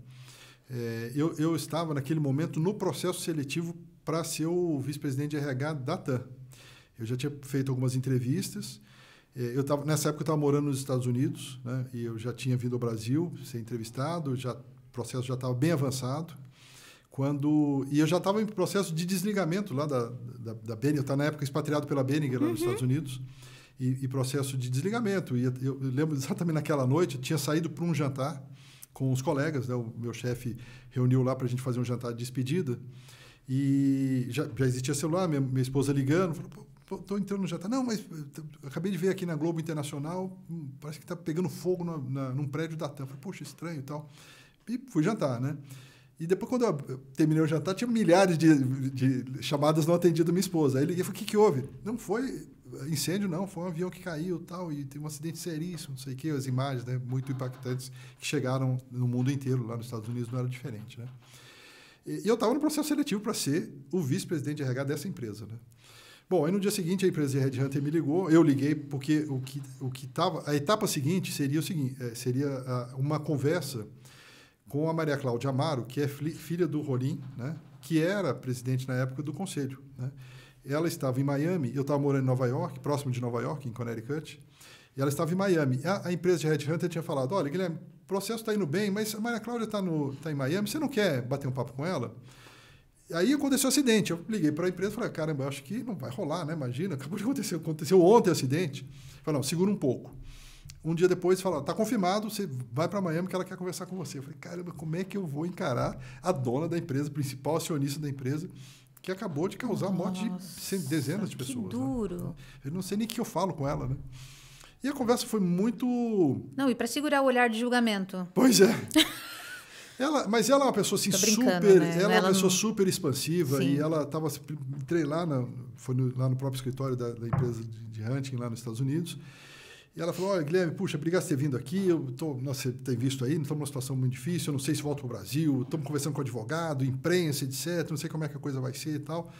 É, eu, eu estava, naquele momento, no processo seletivo para ser o vice-presidente de RH da TAM. Eu já tinha feito algumas entrevistas. É, eu tava, nessa época eu estava morando nos Estados Unidos, né? E eu já tinha vindo ao Brasil ser entrevistado, já o processo já estava bem avançado. Quando e eu já estava em processo de desligamento lá da da, da eu estava na época expatriado pela Beringer lá uhum. nos Estados Unidos. E, e, processo de desligamento. E eu, eu lembro exatamente naquela noite, eu tinha saído para um jantar com os colegas. Né? O meu chefe reuniu lá para a gente fazer um jantar de despedida. E já, já existia celular, minha, minha esposa ligando, falou, estou entrando no jantar. Não, mas acabei de ver aqui na Globo Internacional, hum, parece que está pegando fogo na, na, num prédio da TAM. Falei, poxa, estranho e tal. E fui jantar, né? E depois, quando eu terminei o jantar, tinha milhares de, de chamadas não atendidas da minha esposa. Aí liguei e falei, o que, que houve? Não foi incêndio não, foi um avião que caiu tal, e tem um acidente seríssimo, não sei o quê, as imagens né, muito impactantes que chegaram no mundo inteiro, lá nos Estados Unidos não era diferente. Né? E eu estava no processo seletivo para ser o vice-presidente de RH dessa empresa. Né? Bom, aí no dia seguinte a empresa de Red Hunter me ligou, eu liguei porque o que o que tava, a etapa seguinte seria o seguinte, é, seria uma conversa com a Maria Cláudia Amaro, que é filha do Rolim, né, que era presidente na época do conselho, né? Ela estava em Miami, eu estava morando em Nova York, próximo de Nova York, em Connecticut, e ela estava em Miami. A, a empresa de Red Hunter tinha falado: olha, Guilherme, o processo está indo bem, mas a Maria Cláudia está tá em Miami, você não quer bater um papo com ela? Aí aconteceu um acidente. Eu liguei para a empresa e falei: caramba, acho que não vai rolar, né? Imagina, acabou de acontecer, aconteceu ontem o acidente. Eu falei: não, segura um pouco. Um dia depois fala, tá confirmado, você vai para Miami que ela quer conversar com você. Eu falei, caramba, como é que eu vou encarar a dona da empresa, principal acionista da empresa, que acabou de causar a morte de dezenas de pessoas. Que né? duro. Né? Eu não sei nem o que eu falo com ela, né? E a conversa foi muito. Não, e para segurar o olhar de julgamento. Pois é. Ela, mas ela é uma pessoa assim super, né? ela é uma pessoa não... super expansiva Sim. e ela estava entrei lá na, foi no, lá no próprio escritório da, da empresa de, de hunting lá nos Estados Unidos e ela falou: Olha, Guilherme, puxa, obrigado por ter vindo aqui. Eu tô, nossa, você tem visto aí, estamos numa situação muito difícil. Eu não sei se volto para o Brasil. Estamos conversando com advogado, imprensa, etc. Não sei como é que a coisa vai ser e tal.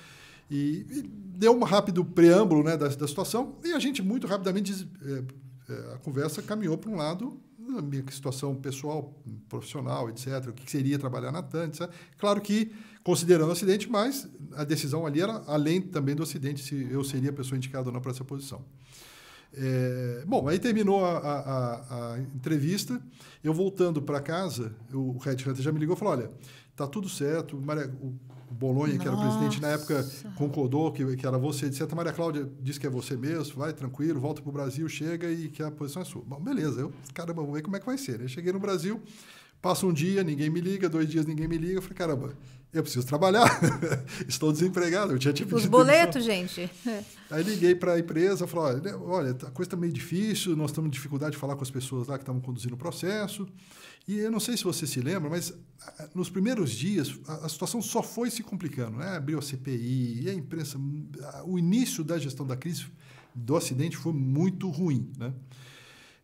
E, e deu um rápido preâmbulo né, da, da situação. E a gente, muito rapidamente, é, é, a conversa caminhou para um lado na minha situação pessoal, profissional, etc. O que seria trabalhar na TAN, etc. Claro que considerando o acidente, mas a decisão ali era além também do acidente, se eu seria a pessoa indicada ou não para essa posição. É, bom, aí terminou a, a, a entrevista. Eu voltando para casa, o Red Hunter já me ligou e falou: olha, tá tudo certo. Maria, o Bolonha, que era presidente na época, concordou que, que era você, A Maria Cláudia disse que é você mesmo, vai tranquilo, volta para o Brasil, chega e que a posição é sua. Bom, beleza, eu, caramba, vamos ver como é que vai ser. Né? Cheguei no Brasil, passa um dia, ninguém me liga, dois dias ninguém me liga. Eu falei: caramba eu preciso trabalhar, estou desempregado, eu tinha tipo Os boletos, gente. Aí liguei para a empresa, falei, olha, né, tá, a coisa está meio difícil, nós estamos em dificuldade de falar com as pessoas lá que estavam conduzindo o processo. E eu não sei se você se lembra, mas ah, ah, nos primeiros dias a, a situação só foi se complicando. Né? Abriu a CPI, e a imprensa, hum, o início da gestão da crise do acidente foi muito ruim. Né?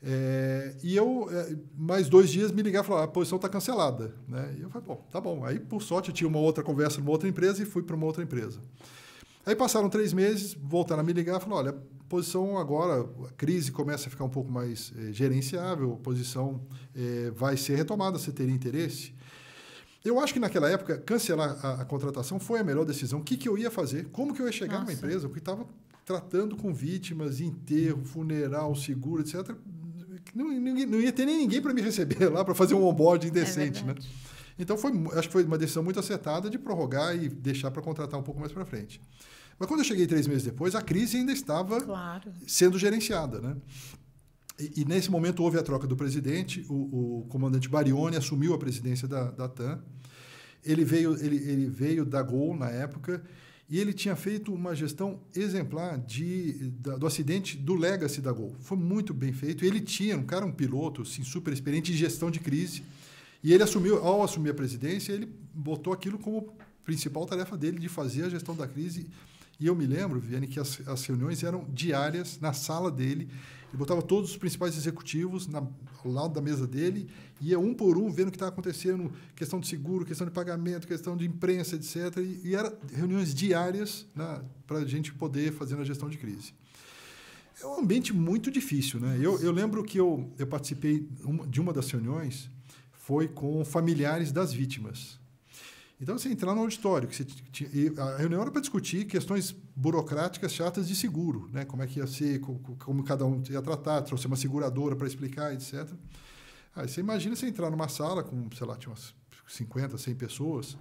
É, e eu, é, mais dois dias, me ligar e falar, ah, a posição está cancelada. Né? E eu falei, bom, tá bom. Aí, por sorte, eu tinha uma outra conversa numa outra empresa e fui para uma outra empresa. Aí passaram três meses, voltaram a me ligar e falaram, olha, a posição agora, a crise começa a ficar um pouco mais é, gerenciável, a posição é, vai ser retomada, você teria interesse? Eu acho que naquela época, cancelar a, a contratação foi a melhor decisão. O que, que, eu ia fazer? Como que eu ia chegar Nossa. numa empresa? Porque estava tratando com vítimas, enterro, funeral, seguro, etc., não, ninguém, não ia ter nem ninguém para me receber lá para fazer um onboarding é decente, é né? Então foi, acho que foi uma decisão muito acertada de prorrogar e deixar para contratar um pouco mais para frente. Mas quando eu cheguei três meses depois, a crise ainda estava claro. sendo gerenciada, né? E, e, nesse momento houve a troca do presidente, o, o comandante Barione assumiu a presidência da, da TAM. Ele veio, ele, ele veio da Gol na época e ele tinha feito uma gestão exemplar de, da, do acidente do Legacy da Gol. Foi muito bem feito. Ele tinha, um cara, um piloto assim, super experiente em gestão de crise. E ele assumiu, ao assumir a presidência, ele botou aquilo como principal tarefa dele, de fazer a gestão da crise. E eu me lembro, Viane, que as, as reuniões eram diárias na sala dele ele botava todos os principais executivos na, ao lado da mesa dele, ia um por um vendo o que estava acontecendo, questão de seguro, questão de pagamento, questão de imprensa, etc. E, e eram reuniões diárias né, para a gente poder fazer a gestão de crise. É um ambiente muito difícil. Né? Eu, eu lembro que eu, eu participei de uma das reuniões, foi com familiares das vítimas. Então, você assim, entrar no auditório, que a reunião era para discutir questões burocráticas chatas de seguro, né? como é que ia ser, como, como cada um ia tratar, trouxe uma seguradora para explicar, etc. Aí você imagina você entrar numa sala com, sei lá, tinha umas 50, 100 pessoas,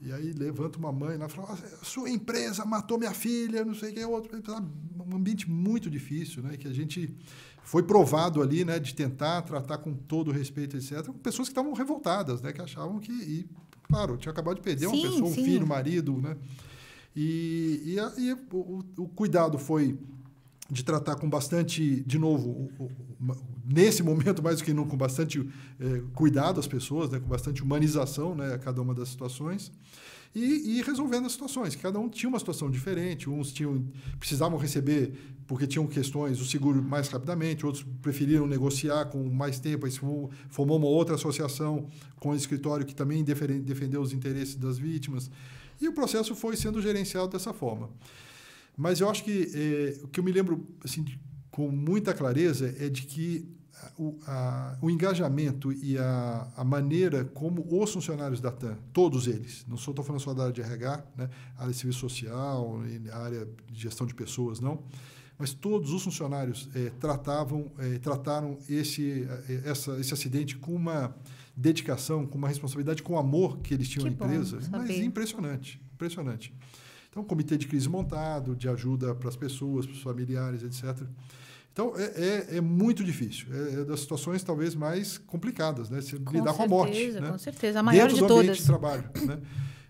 e aí levanta uma mãe lá e fala, ah, sua empresa matou minha filha, não sei o que é outro. Tá, um ambiente muito difícil, né? Que a gente foi provado ali, né? De tentar tratar com todo respeito, etc. Com pessoas que estavam revoltadas, né? Que achavam que... E, Claro, tinha acabado de perder sim, uma pessoa, um filho, um marido, né? E, e, e o, o, cuidado foi de tratar com bastante, de novo, nesse momento mais do que nunca, com bastante é, cuidado as pessoas, né? com bastante humanização né? a cada uma das situações e, ir resolvendo as situações. Cada um tinha uma situação diferente, uns tinham, precisavam receber porque tinham questões, o seguro mais rapidamente, outros preferiram negociar com mais tempo, aí formou uma outra associação com o escritório que também defendeu os interesses das vítimas. E o processo foi sendo gerenciado dessa forma. Mas eu acho que eh, o que eu me lembro assim, com muita clareza é de que o, a, o, engajamento e a, a, maneira como os funcionários da TAM, todos eles, não estou falando só da área de RH, né, área de serviço social, área de gestão de pessoas, não, mas todos os funcionários é, tratavam, é, trataram esse, eh, essa, esse acidente com uma dedicação, com uma responsabilidade, com o amor que eles tinham que empresa, mas impressionante, impressionante. Então, comitê de crise montado, de ajuda para as pessoas, para os familiares, etc. Então, é, é, é, muito difícil. É, é, das situações talvez mais complicadas, né? Se com lidar certeza, com a morte. Com né? Com certeza, a maior Dentro de do todas. de trabalho, né?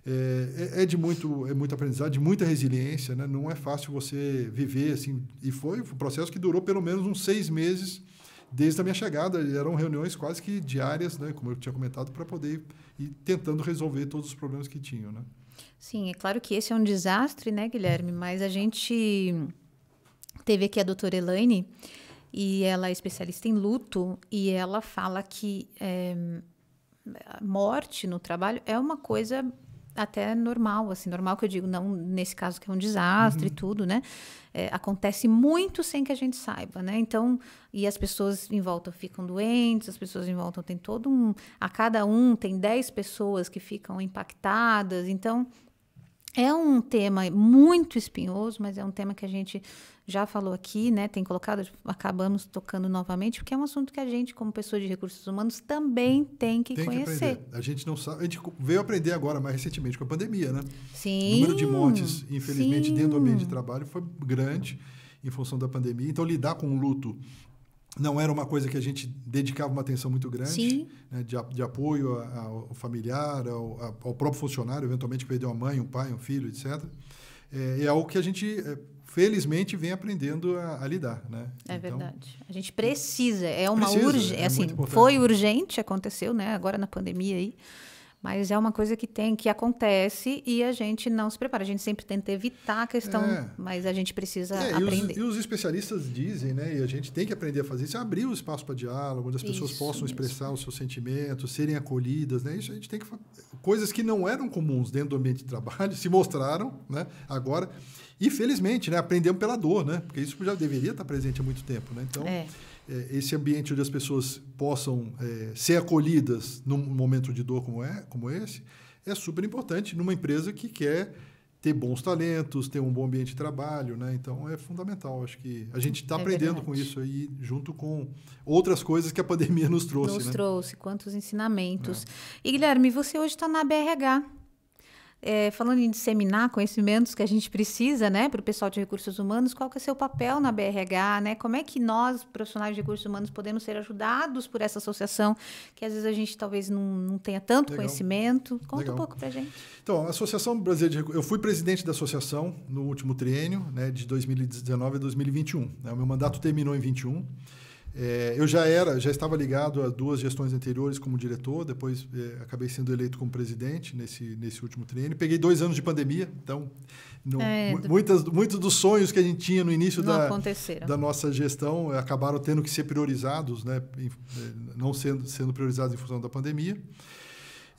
É, é, é, de muito, é muito aprendizado, de muita resiliência, né? Não é fácil você viver assim. E foi um processo que durou pelo menos uns seis meses desde a minha chegada. Eram reuniões quase que diárias, né? Como eu tinha comentado, para poder ir tentando resolver todos os problemas que tinham, né? Sim, é claro que esse é um desastre, né, Guilherme? Mas a gente teve aqui a doutora Elaine, e ela é especialista em luto, e ela fala que é, morte no trabalho é uma coisa até normal, assim, normal que eu digo, não nesse caso que é um desastre e uhum. tudo, né? É, acontece muito sem que a gente saiba, né? Então, e as pessoas em volta ficam doentes, as pessoas em volta tem todo um. A cada um tem 10 pessoas que ficam impactadas, então. É um tema muito espinhoso, mas é um tema que a gente já falou aqui, né, tem colocado, acabamos tocando novamente, porque é um assunto que a gente, como pessoa de recursos humanos, também tem que tem conhecer. Que a gente não sabe, a gente veio aprender agora, mais recentemente, com a pandemia, né? Sim. O número de mortes, infelizmente, sim. dentro do ambiente de trabalho foi grande em função da pandemia. Então, lidar com o luto não era uma coisa que a gente dedicava uma atenção muito grande, né, de, de, apoio ao familiar, ao, ao, próprio funcionário, eventualmente que perdeu uma mãe, um pai, um filho, etc. É, é algo que a gente é, felizmente, vem aprendendo a, a lidar. Né? É então, verdade. A gente precisa. É uma urgência. É assim, foi urgente, aconteceu, né? Agora na pandemia aí. Mas é uma coisa que tem, que acontece e a gente não se prepara. A gente sempre tenta evitar a questão, é. mas a gente precisa é, aprender. E os, e os, especialistas dizem, né? E a gente tem que aprender a fazer isso, é abrir o espaço para diálogo, onde as isso, pessoas possam isso. expressar os seus sentimentos, serem acolhidas, né? Isso a gente tem que coisas que não eram comuns dentro do ambiente de trabalho se mostraram, né? Agora e felizmente, né, aprendemos pela dor, né? Porque isso já deveria estar presente há muito tempo, né? Então, é. É, esse ambiente onde as pessoas possam é, ser acolhidas num momento de dor como é, como esse, é super importante numa empresa que quer ter bons talentos, ter um bom ambiente de trabalho, né? Então é fundamental. Acho que a gente está é aprendendo verdade. com isso aí, junto com outras coisas que a pandemia nos trouxe. Nos né? trouxe, quantos ensinamentos. É. E Guilherme, você hoje está na BRH é, falando em disseminar conhecimentos que a gente precisa, né, para o pessoal de recursos humanos, qual que é o seu papel na BRH, né? Como é que nós, profissionais de recursos humanos, podemos ser ajudados por essa associação, que às vezes a gente talvez não, não tenha tanto Legal. conhecimento? Conta Legal. um pouco para gente. Então, a Associação Brasileira de Eu fui presidente da associação no último triênio, né, de 2019 a 2021. Né? O meu mandato terminou em 21. É, eu já era, já estava ligado a duas gestões anteriores como diretor, depois é, acabei sendo eleito como presidente nesse, nesse último triênio. Peguei dois anos de pandemia, então no, é, do... muitos dos sonhos que a gente tinha no início da, da nossa gestão é, acabaram tendo que ser priorizados, né, em, é, não sendo, sendo priorizados em função da pandemia.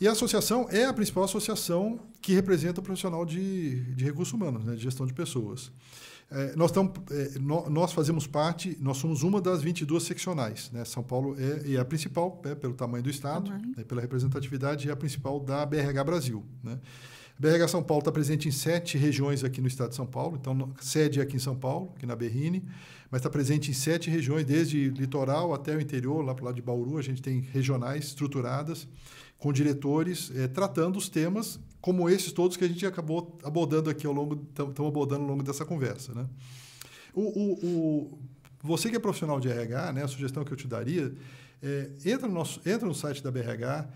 E a associação é a principal associação que representa o profissional de, de recursos humanos, né, de gestão de pessoas. É, nós, tamo, é, no, nós fazemos parte, nós somos uma das 22 seccionais. Né? São Paulo é, é a principal, é, pelo tamanho do Estado, uhum. pela representatividade, é a principal da BRH Brasil. Né? A BRH São Paulo está presente em sete regiões aqui no Estado de São Paulo, então sede aqui em São Paulo, aqui na Berrine, mas está presente em sete regiões, desde litoral até o interior, lá para o lado de Bauru, a gente tem regionais estruturadas com diretores, é, tratando os temas como esses todos que a gente acabou abordando aqui ao longo, estamos abordando ao longo dessa conversa. Né? O, o, o, você que é profissional de RH, né, a sugestão que eu te daria, é, entra, no nosso, entra no site da BRH,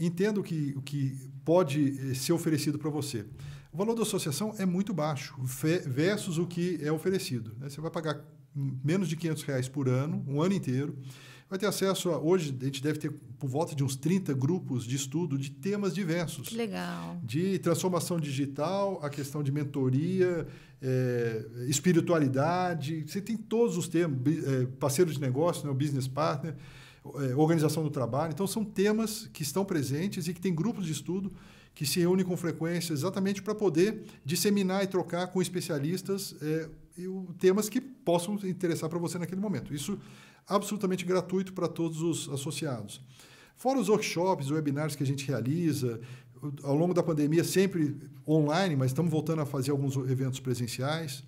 entenda o que, o que pode eh, ser oferecido para você. O valor da associação é muito baixo versus o que é oferecido. Né? Você vai pagar menos de 500 reais por ano, um ano inteiro vai ter acesso a. Hoje, a gente deve ter por volta de uns 30 grupos de estudo de temas diversos. Que legal. De transformação digital, a questão de mentoria, é, espiritualidade. Você tem todos os temas, é, parceiro de negócio, né, business partner, é, organização do trabalho. Então, são temas que estão presentes e que tem grupos de estudo que se reúnem com frequência exatamente para poder disseminar e trocar com especialistas é, temas que possam interessar para você naquele momento. Isso absolutamente gratuito para todos os associados. Fora os workshops, webinars que a gente realiza, ao longo da pandemia sempre online, mas estamos voltando a fazer alguns eventos presenciais.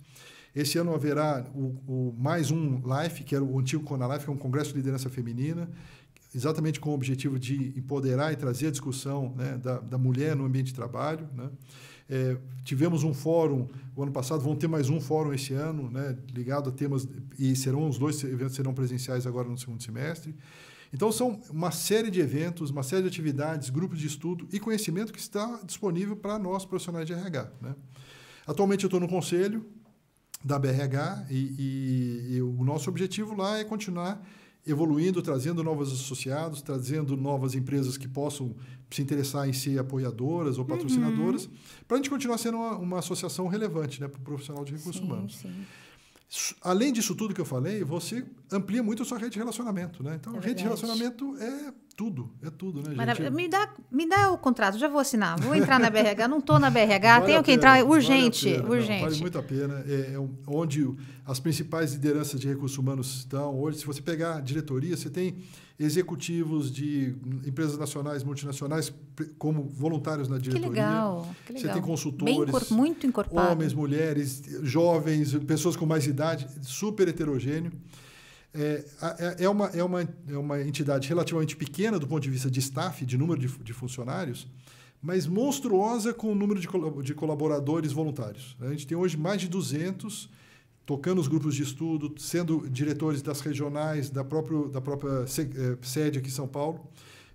Esse ano haverá o, o mais um LIFE, que era o antigo ConaLife, que é um congresso de liderança feminina, exatamente com o objetivo de empoderar e trazer a discussão né, da, da mulher no ambiente de trabalho. Né? É, tivemos um fórum o ano passado, vão ter mais um fórum esse ano, né, ligado a temas, e serão os dois eventos serão presenciais agora no segundo semestre. Então, são uma série de eventos, uma série de atividades, grupos de estudo e conhecimento que está disponível para nós, profissionais de RH. Né? Atualmente, eu estou no conselho da BRH e, e, e o nosso objetivo lá é continuar evoluindo, trazendo novos associados, trazendo novas empresas que possam se interessar em ser apoiadoras ou uhum. patrocinadoras, uhum. para a gente continuar sendo uma, uma associação relevante né, para o profissional de recursos sim, humanos. Sim. Além disso tudo que eu falei, você amplia muito a sua rede de relacionamento, né? Então, é rede de relacionamento é tudo, é tudo, né, gente? Me dá, me dá o contrato, já vou assinar. Vou entrar na BRH, não estou na BRH, vale tenho que entrar urgente, vale urgente. Não, vale muito a pena. É, é onde as principais lideranças de recursos humanos estão. Hoje, se você pegar a diretoria, você tem executivos de empresas nacionais, multinacionais, como voluntários na diretoria. Que legal, que legal. Você tem consultores. Bem, muito Homens, mulheres, jovens, pessoas com mais idade, super heterogêneo. É, é, é, uma, é, uma, é uma entidade relativamente pequena do ponto de vista de staff, de número de, de funcionários, mas monstruosa com o número de, de colaboradores voluntários. A gente tem hoje mais de 200 tocando os grupos de estudo, sendo diretores das regionais, da, próprio, da própria eh, sede aqui em São Paulo,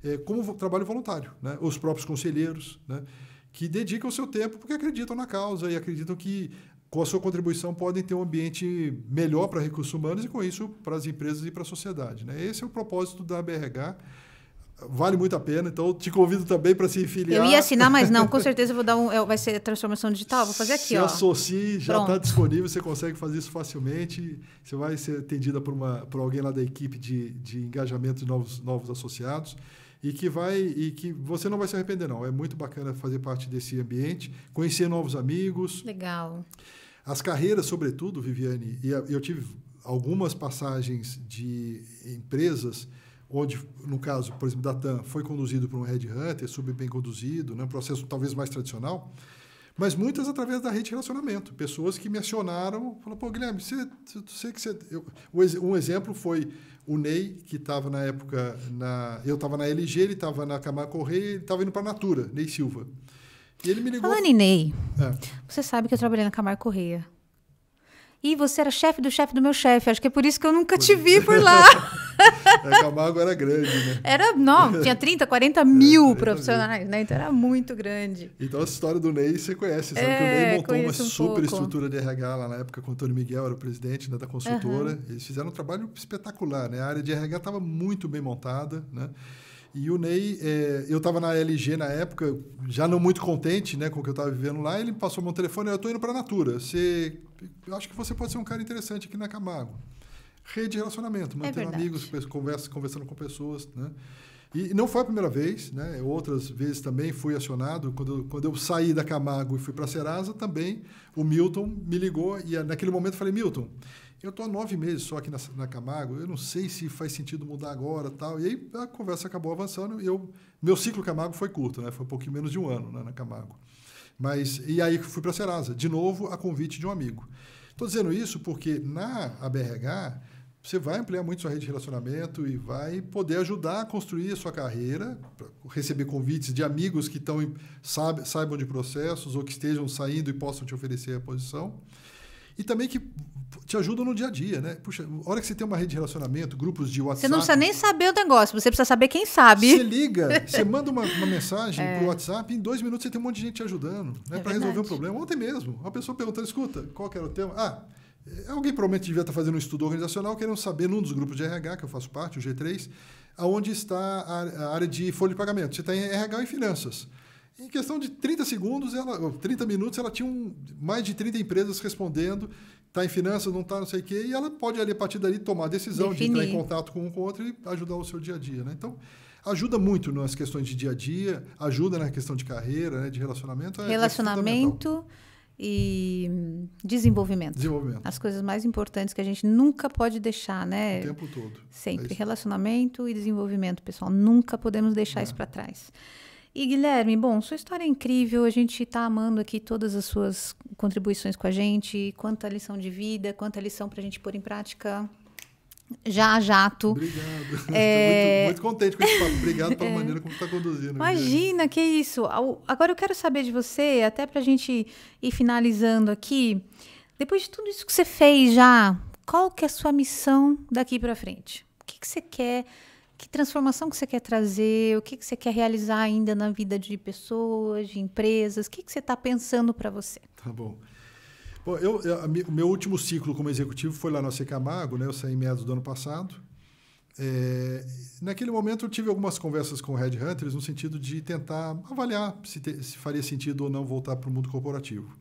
é, como trabalho voluntário. Né? Os próprios conselheiros, né? que dedicam o seu tempo porque acreditam na causa e acreditam que, com a sua contribuição, podem ter um ambiente melhor para recursos humanos e, com isso, para as empresas e para a sociedade. Né? Esse é o propósito da BRH Vale muito a pena, então te convido também para se filiar. Eu ia assinar, mas não, com certeza vou dar um. Vai ser transformação digital, vou fazer aqui. Se ó. associe, já está disponível, você consegue fazer isso facilmente. Você vai ser atendida por, uma, por alguém lá da equipe de, de engajamento de novos, novos associados e que vai e que você não vai se arrepender não. É muito bacana fazer parte desse ambiente, conhecer novos amigos. Legal. As carreiras, sobretudo, Viviane, e eu tive algumas passagens de empresas onde, no caso, por exemplo, da TAM, foi conduzido por um Red Hunter, super bem conduzido, né? um processo talvez mais tradicional, mas muitas através da rede de relacionamento. Pessoas que me acionaram, falaram, pô, Guilherme, você, sei que você... Eu, um exemplo foi o Ney, que estava na época, na, eu estava na LG, ele estava na Camargo Correia, ele estava indo para a Natura, Ney Silva. E ele me ligou... Falando em Ney, é. você sabe que eu trabalhei na Camargo Correia e você era chefe do chefe do meu chefe. Acho que é por isso que eu nunca te vi por é. lá. a Camargo é, era é grande, né? Era, não, tinha 30, 40 mil profissionais, né? Então era muito grande. Então a história do Ney você conhece, sabe? É, que o Ney montou uma um super pouco. estrutura de RH lá na época, com o Antônio Miguel era o presidente né, da consultora. Uhum. Eles fizeram um trabalho espetacular, né? A área de RH estava muito bem montada, né? E o Ney, é, eu estava na LG na época, já não muito contente né, com o que eu estava vivendo lá, ele me passou meu telefone, eu estou indo para a Natura. Você, eu acho que você pode ser um cara interessante aqui na Camargo. Rede de relacionamento, é mantendo é amigos, conversa, conversando com pessoas, né? E não foi a primeira vez, né? outras vezes também fui acionado. Quando, eu, quando eu saí da Camargo e fui para a Serasa, também o Milton me ligou e ah, naquele momento eu falei, Milton, eu estou há nove meses só aqui na, na, Camargo, eu não sei se faz sentido mudar agora tal. E aí a conversa acabou avançando e eu, meu ciclo Camargo foi curto, né? foi um pouquinho menos de um ano né, na Camargo. Mas, e aí fui para a Serasa, de novo a convite de um amigo. Estou dizendo isso porque na ABRH você vai ampliar muito sua rede de relacionamento e vai poder ajudar a construir a sua carreira, receber convites de amigos que estão saibam de processos ou que estejam saindo e possam te oferecer a posição. E também que te ajudam no dia a dia, né? Puxa, a hora que você tem uma rede de relacionamento, grupos de WhatsApp. Você não precisa nem saber o negócio, você precisa saber quem sabe. Você liga, você manda uma, uma mensagem é. pro WhatsApp, em dois minutos você tem um monte de gente te ajudando, né? É para resolver um problema. Ontem mesmo, uma pessoa perguntando: escuta, qual que era o tema? Ah é alguém provavelmente devia estar fazendo um estudo organizacional, querendo saber, num dos grupos de RH, que eu faço parte, o G3, aonde está a área de folha de pagamento. Você está em RH e finanças. Em questão de 30 segundos, ela, 30 minutos, ela tinha um, mais de 30 empresas respondendo, está em finanças, não está, não sei o quê, e ela pode, ali, a partir dali, tomar a decisão Definir. de entrar em contato com um com o outro e ajudar o seu dia a dia. Né? Então, ajuda muito nas questões de dia a dia, ajuda na questão de carreira, né, de relacionamento. É, é relacionamento. É e hum, desenvolvimento. desenvolvimento. As coisas mais importantes que a gente nunca pode deixar, né? O tempo todo. Sempre. É Relacionamento e desenvolvimento, pessoal. Nunca podemos deixar é. isso para trás. E Guilherme, bom, sua história é incrível. A gente está amando aqui todas as suas contribuições com a gente. Quanta lição de vida, quanta lição para a gente pôr em prática já jato. Obrigado. É... Muito, muito, contente com esse papo. Obrigado pela é... maneira como está conduzindo. Imagina, que isso. Agora eu quero saber de você, até para a gente ir finalizando aqui. Depois de tudo isso que você fez já, qual que é a sua missão daqui para frente? O que, que você quer? Que transformação que você quer trazer? O que, que você quer realizar ainda na vida de pessoas, de empresas? O que, que você está pensando para você? Tá bom. Bom, eu, eu, meu último ciclo como executivo foi lá na Secamago, né? Eu saí em meados do ano passado. É, naquele momento eu tive algumas conversas com o Red Hunters no sentido de tentar avaliar se, te, se faria sentido ou não voltar para o mundo corporativo.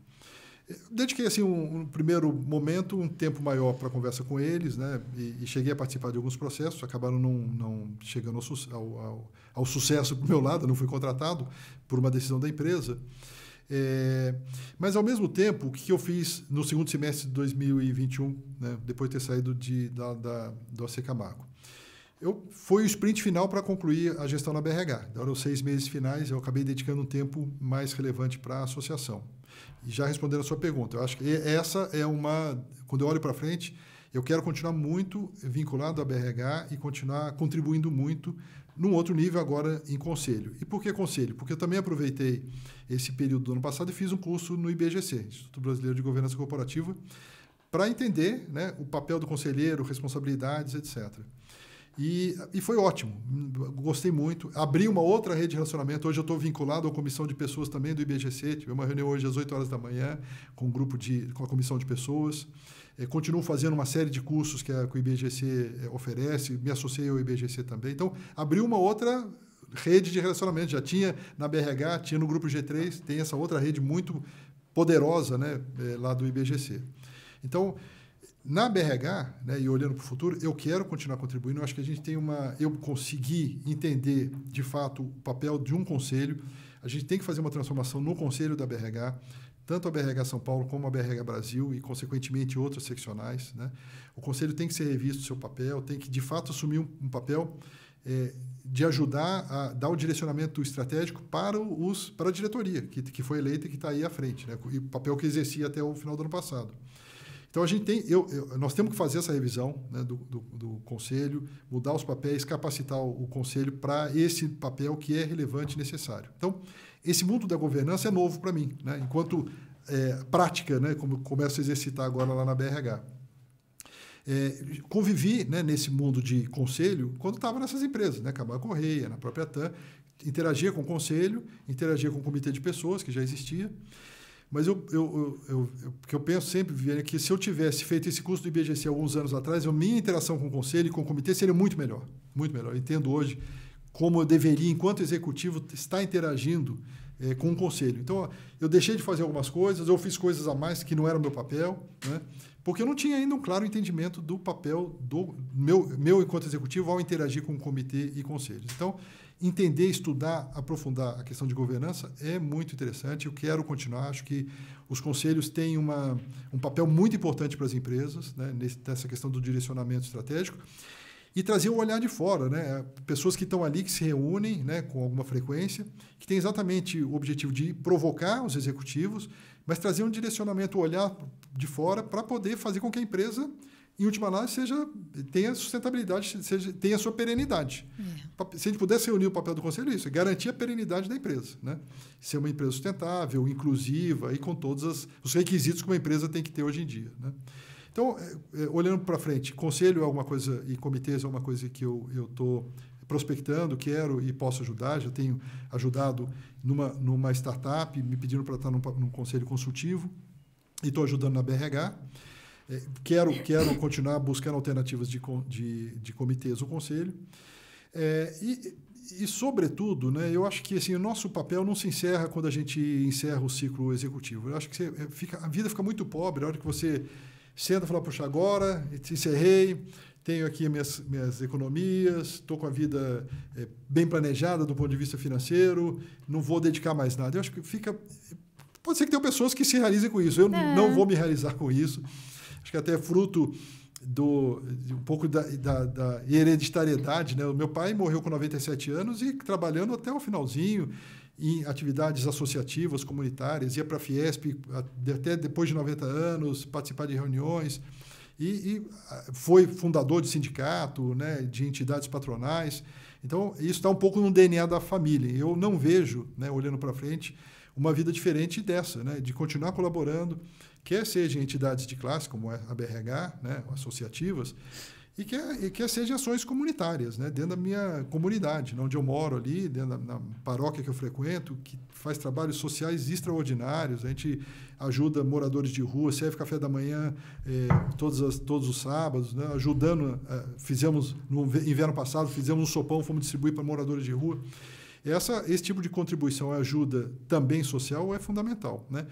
É, dediquei assim um, um, primeiro momento um tempo maior para conversa com eles, né? E, e, cheguei a participar de alguns processos, acabaram não, não chegando ao, ao, ao, ao sucesso do meu lado, não fui contratado por uma decisão da empresa. É, mas, ao mesmo tempo, o que eu fiz no segundo semestre de 2021, né, depois de ter saído de, da, da, do AC Camargo? Eu, foi o sprint final para concluir a gestão na BRH. Daram os seis meses finais, eu acabei dedicando um tempo mais relevante para a associação. E já respondendo a sua pergunta, eu acho que essa é uma. Quando eu olho para frente, eu quero continuar muito vinculado à BRH e continuar contribuindo muito num outro nível agora em conselho. E por que conselho? Porque eu também aproveitei esse período do ano passado e fiz um curso no IBGC, Instituto Brasileiro de Governança Corporativa, para entender né, o papel do conselheiro, responsabilidades, etc. E, e foi ótimo, gostei muito. Abri uma outra rede de relacionamento. Hoje eu estou vinculado à comissão de pessoas também do IBGC. Tive uma reunião hoje às 8 horas da manhã com um grupo de, com a comissão de pessoas. Eh, continuo fazendo uma série de cursos que, a, que o IBGC eh, oferece, me associei ao IBGC também. Então, abriu uma outra rede de relacionamento. Já tinha na BRH, tinha no grupo G3, tem essa outra rede muito poderosa né, eh, lá do IBGC. Então, na BRH, né, e olhando para o futuro, eu quero continuar contribuindo. Eu acho que a gente tem uma. Eu consegui entender, de fato, o papel de um conselho. A gente tem que fazer uma transformação no conselho da BRH tanto a BRH São Paulo como a BRH Brasil e, consequentemente, outras seccionais. Né? O Conselho tem que ser revisto seu papel, tem que, de fato, assumir um, um papel é, de ajudar a dar o direcionamento estratégico para, os, para a diretoria, que, que foi eleita e que está aí à frente, né? e o papel que exercia até o final do ano passado. Então, a gente tem, eu, eu nós temos que fazer essa revisão né, do, do, do, Conselho, mudar os papéis, capacitar o, o Conselho para esse papel que é relevante e necessário. Então, esse mundo da governança é novo para mim, né? enquanto é, prática, né? como começo a exercitar agora lá na BRH. É, convivi né, nesse mundo de conselho quando estava nessas empresas, né? Cabal Correia, na própria TAM, interagia com o conselho, interagia com o comitê de pessoas, que já existia. Mas eu, eu, eu, eu, eu penso sempre, Viviane, é que se eu tivesse feito esse curso do IBGC alguns anos atrás, a minha interação com o conselho e com o comitê seria muito melhor. Muito melhor. Eu entendo hoje como eu deveria, enquanto executivo, estar interagindo é, com o conselho. Então, eu deixei de fazer algumas coisas, eu fiz coisas a mais que não era meu papel, né? porque eu não tinha ainda um claro entendimento do papel do meu, meu enquanto executivo ao interagir com o comitê e conselhos. Então, entender, estudar, aprofundar a questão de governança é muito interessante. Eu quero continuar. Acho que os conselhos têm uma, um papel muito importante para as empresas né, nessa questão do direcionamento estratégico e trazer o olhar de fora, né? Pessoas que estão ali, que se reúnem né, com alguma frequência, que tem exatamente o objetivo de provocar os executivos, mas trazer um direcionamento, um olhar de fora, para poder fazer com que a empresa, em última análise, seja, tenha sustentabilidade, seja, tenha sua perenidade. É. Se a gente pudesse reunir o papel do conselho, é isso, é garantir a perenidade da empresa. Né? Ser uma empresa sustentável, inclusiva e com todos as, os requisitos que uma empresa tem que ter hoje em dia. Né? Então, é, é, olhando para frente, conselho é alguma coisa e comitês é uma coisa que eu estou prospectando, quero e posso ajudar. Já tenho ajudado numa, numa startup, me pedindo para estar num, num conselho consultivo e estou ajudando na BRH. É, quero, quero continuar buscando alternativas de, de, de comitês ou conselho. É, e, e, sobretudo, né, eu acho que assim, o nosso papel não se encerra quando a gente encerra o ciclo executivo. Eu acho que você é, fica, a vida fica muito pobre a hora que você Senta e fala, puxa, agora encerrei, tenho aqui minhas, minhas economias, estou com a vida é, bem planejada do ponto de vista financeiro, não vou dedicar mais nada. Eu acho que fica... Pode ser que tenham pessoas que se realizem com isso. Eu é. não vou me realizar com isso. Acho que até é fruto do um pouco da, da, da, hereditariedade, né? O meu pai morreu com 97 anos e trabalhando até o finalzinho em atividades associativas, comunitárias, ia para a Fiesp até depois de 90 anos, participar de reuniões, e, e ah, foi fundador de sindicato, né, de entidades patronais. Então, isso está um pouco no DNA da família. Eu não vejo, né, olhando para frente, uma vida diferente dessa, né, de continuar colaborando, quer seja em entidades de classe, como é a BRH, né, associativas, e que, é, e que é, seja ações comunitárias, né? dentro da minha comunidade, né? onde eu moro ali, dentro da, paróquia que eu frequento, que faz trabalhos sociais extraordinários. A gente ajuda moradores de rua, serve café da manhã eh, todos, as, todos os sábados, né? ajudando. Eh, fizemos, no inverno passado, fizemos um sopão, fomos distribuir para moradores de rua. Essa, esse tipo de contribuição ajuda também social é fundamental. Né?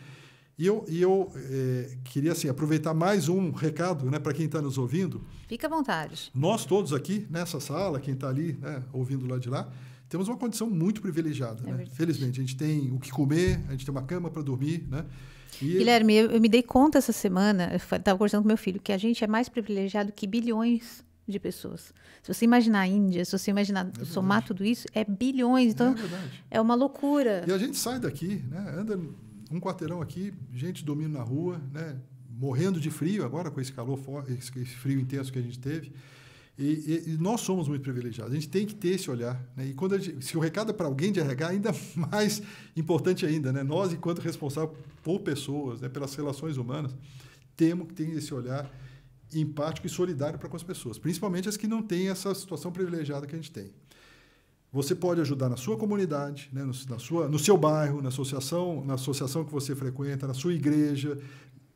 E eu, e eu eh, queria assim, aproveitar mais um recado né, para quem está nos ouvindo. Fica à vontade. Nós todos aqui, nessa sala, quem está ali né, ouvindo lá de lá, temos uma condição muito privilegiada. É né? Felizmente, a gente tem o que comer, a gente tem uma cama para dormir. Né? E Guilherme, eu, eu me dei conta essa semana, estava conversando com meu filho, que a gente é mais privilegiado que bilhões de pessoas. Se você imaginar a Índia, se você imaginar é somar tudo isso, é bilhões. Então, é, é, uma loucura. E a gente sai daqui, né? anda um quarteirão aqui, gente dormindo na rua, né? morrendo de frio agora com esse calor forte, esse frio intenso que a gente teve. E, e, e, nós somos muito privilegiados. A gente tem que ter esse olhar. Né? E quando gente, se o recado é para alguém de RH, ainda mais importante ainda, né? nós, enquanto responsável por pessoas, né? pelas relações humanas, temos que ter esse olhar empático e solidário para com as pessoas, principalmente as que não têm essa situação privilegiada que a gente tem. Você pode ajudar na sua comunidade, né, no, na sua, no seu bairro, na associação, na associação que você frequenta, na sua igreja,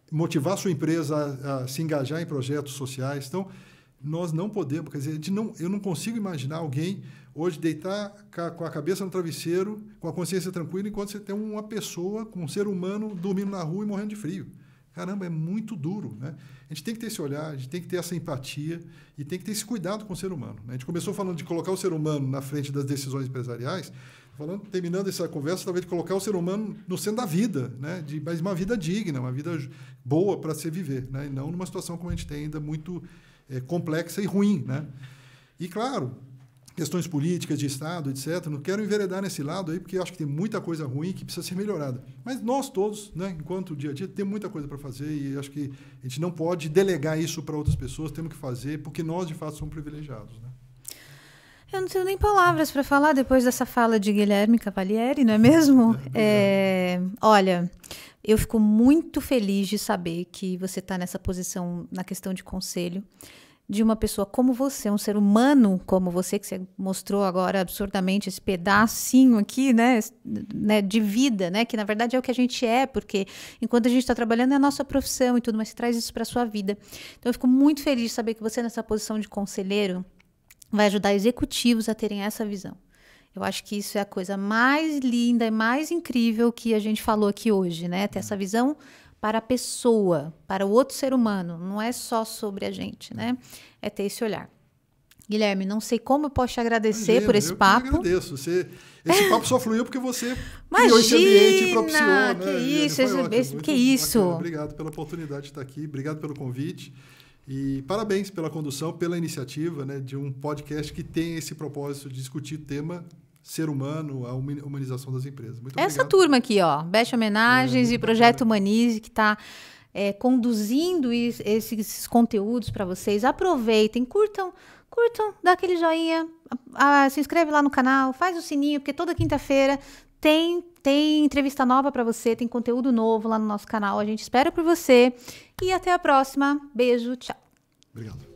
motivar a sua empresa a, a se engajar em projetos sociais. Então, nós não podemos, quer dizer, não, eu não consigo imaginar alguém hoje deitar com a cabeça no travesseiro, com a consciência tranquila, enquanto você tem uma pessoa, um ser humano dormindo na rua e morrendo de frio. Caramba, é muito duro, né? A gente tem que ter esse olhar, a gente tem que ter essa empatia e tem que ter esse cuidado com o ser humano. Né? A gente começou falando de colocar o ser humano na frente das decisões empresariais, falando, terminando essa conversa, talvez de colocar o ser humano no centro da vida, né? De mas uma vida digna, uma vida boa para se viver, né? E não numa situação como a gente tem ainda muito é, complexa e ruim, né? E claro, questões políticas de Estado, etc. Não quero enveredar nesse lado aí, porque acho que tem muita coisa ruim que precisa ser melhorada. Mas nós todos, né, enquanto dia a dia, tem muita coisa para fazer e acho que a gente não pode delegar isso para outras pessoas, temos que fazer, porque nós, de fato, somos privilegiados. Né? Eu não tenho nem palavras para falar depois dessa fala de Guilherme Cavalieri, não é mesmo? É, é, é, olha, eu fico muito feliz de saber que você está nessa posição na questão de conselho de uma pessoa como você, um ser humano como você, que você mostrou agora absurdamente esse pedacinho aqui, né, né de vida, né, que na verdade é o que a gente é, porque enquanto a gente está trabalhando é a nossa profissão e tudo, mas você traz isso para sua vida. Então eu fico muito feliz de saber que você nessa posição de conselheiro vai ajudar executivos a terem essa visão. Eu acho que isso é a coisa mais linda e mais incrível que a gente falou aqui hoje, né? Ter essa uhum. visão para a pessoa, para o outro ser humano, não é só sobre a gente, né? É ter esse olhar. Guilherme, não sei como eu posso te agradecer Imagina, por esse eu papo. Eu agradeço. Você, esse papo só fluiu porque você Imagina, criou esse ambiente e propiciou. Que né? isso, esse, ótimo, esse, que isso. Obrigado pela oportunidade de estar aqui, obrigado pelo convite. E parabéns pela condução, pela iniciativa né, de um podcast que tem esse propósito de discutir tema ser humano, a humanização das empresas. Muito Essa obrigado. turma aqui, ó, Best Homenagens é, e Projeto bacana. Humanize, que está é, conduzindo is, esses, esses conteúdos para vocês. Aproveitem, curtam, curtam, dá aquele joinha, a, a, se inscreve lá no canal, faz o sininho, porque toda quinta-feira tem tem entrevista nova para você, tem conteúdo novo lá no nosso canal. A gente espera por você e até a próxima. Beijo, tchau. Obrigado.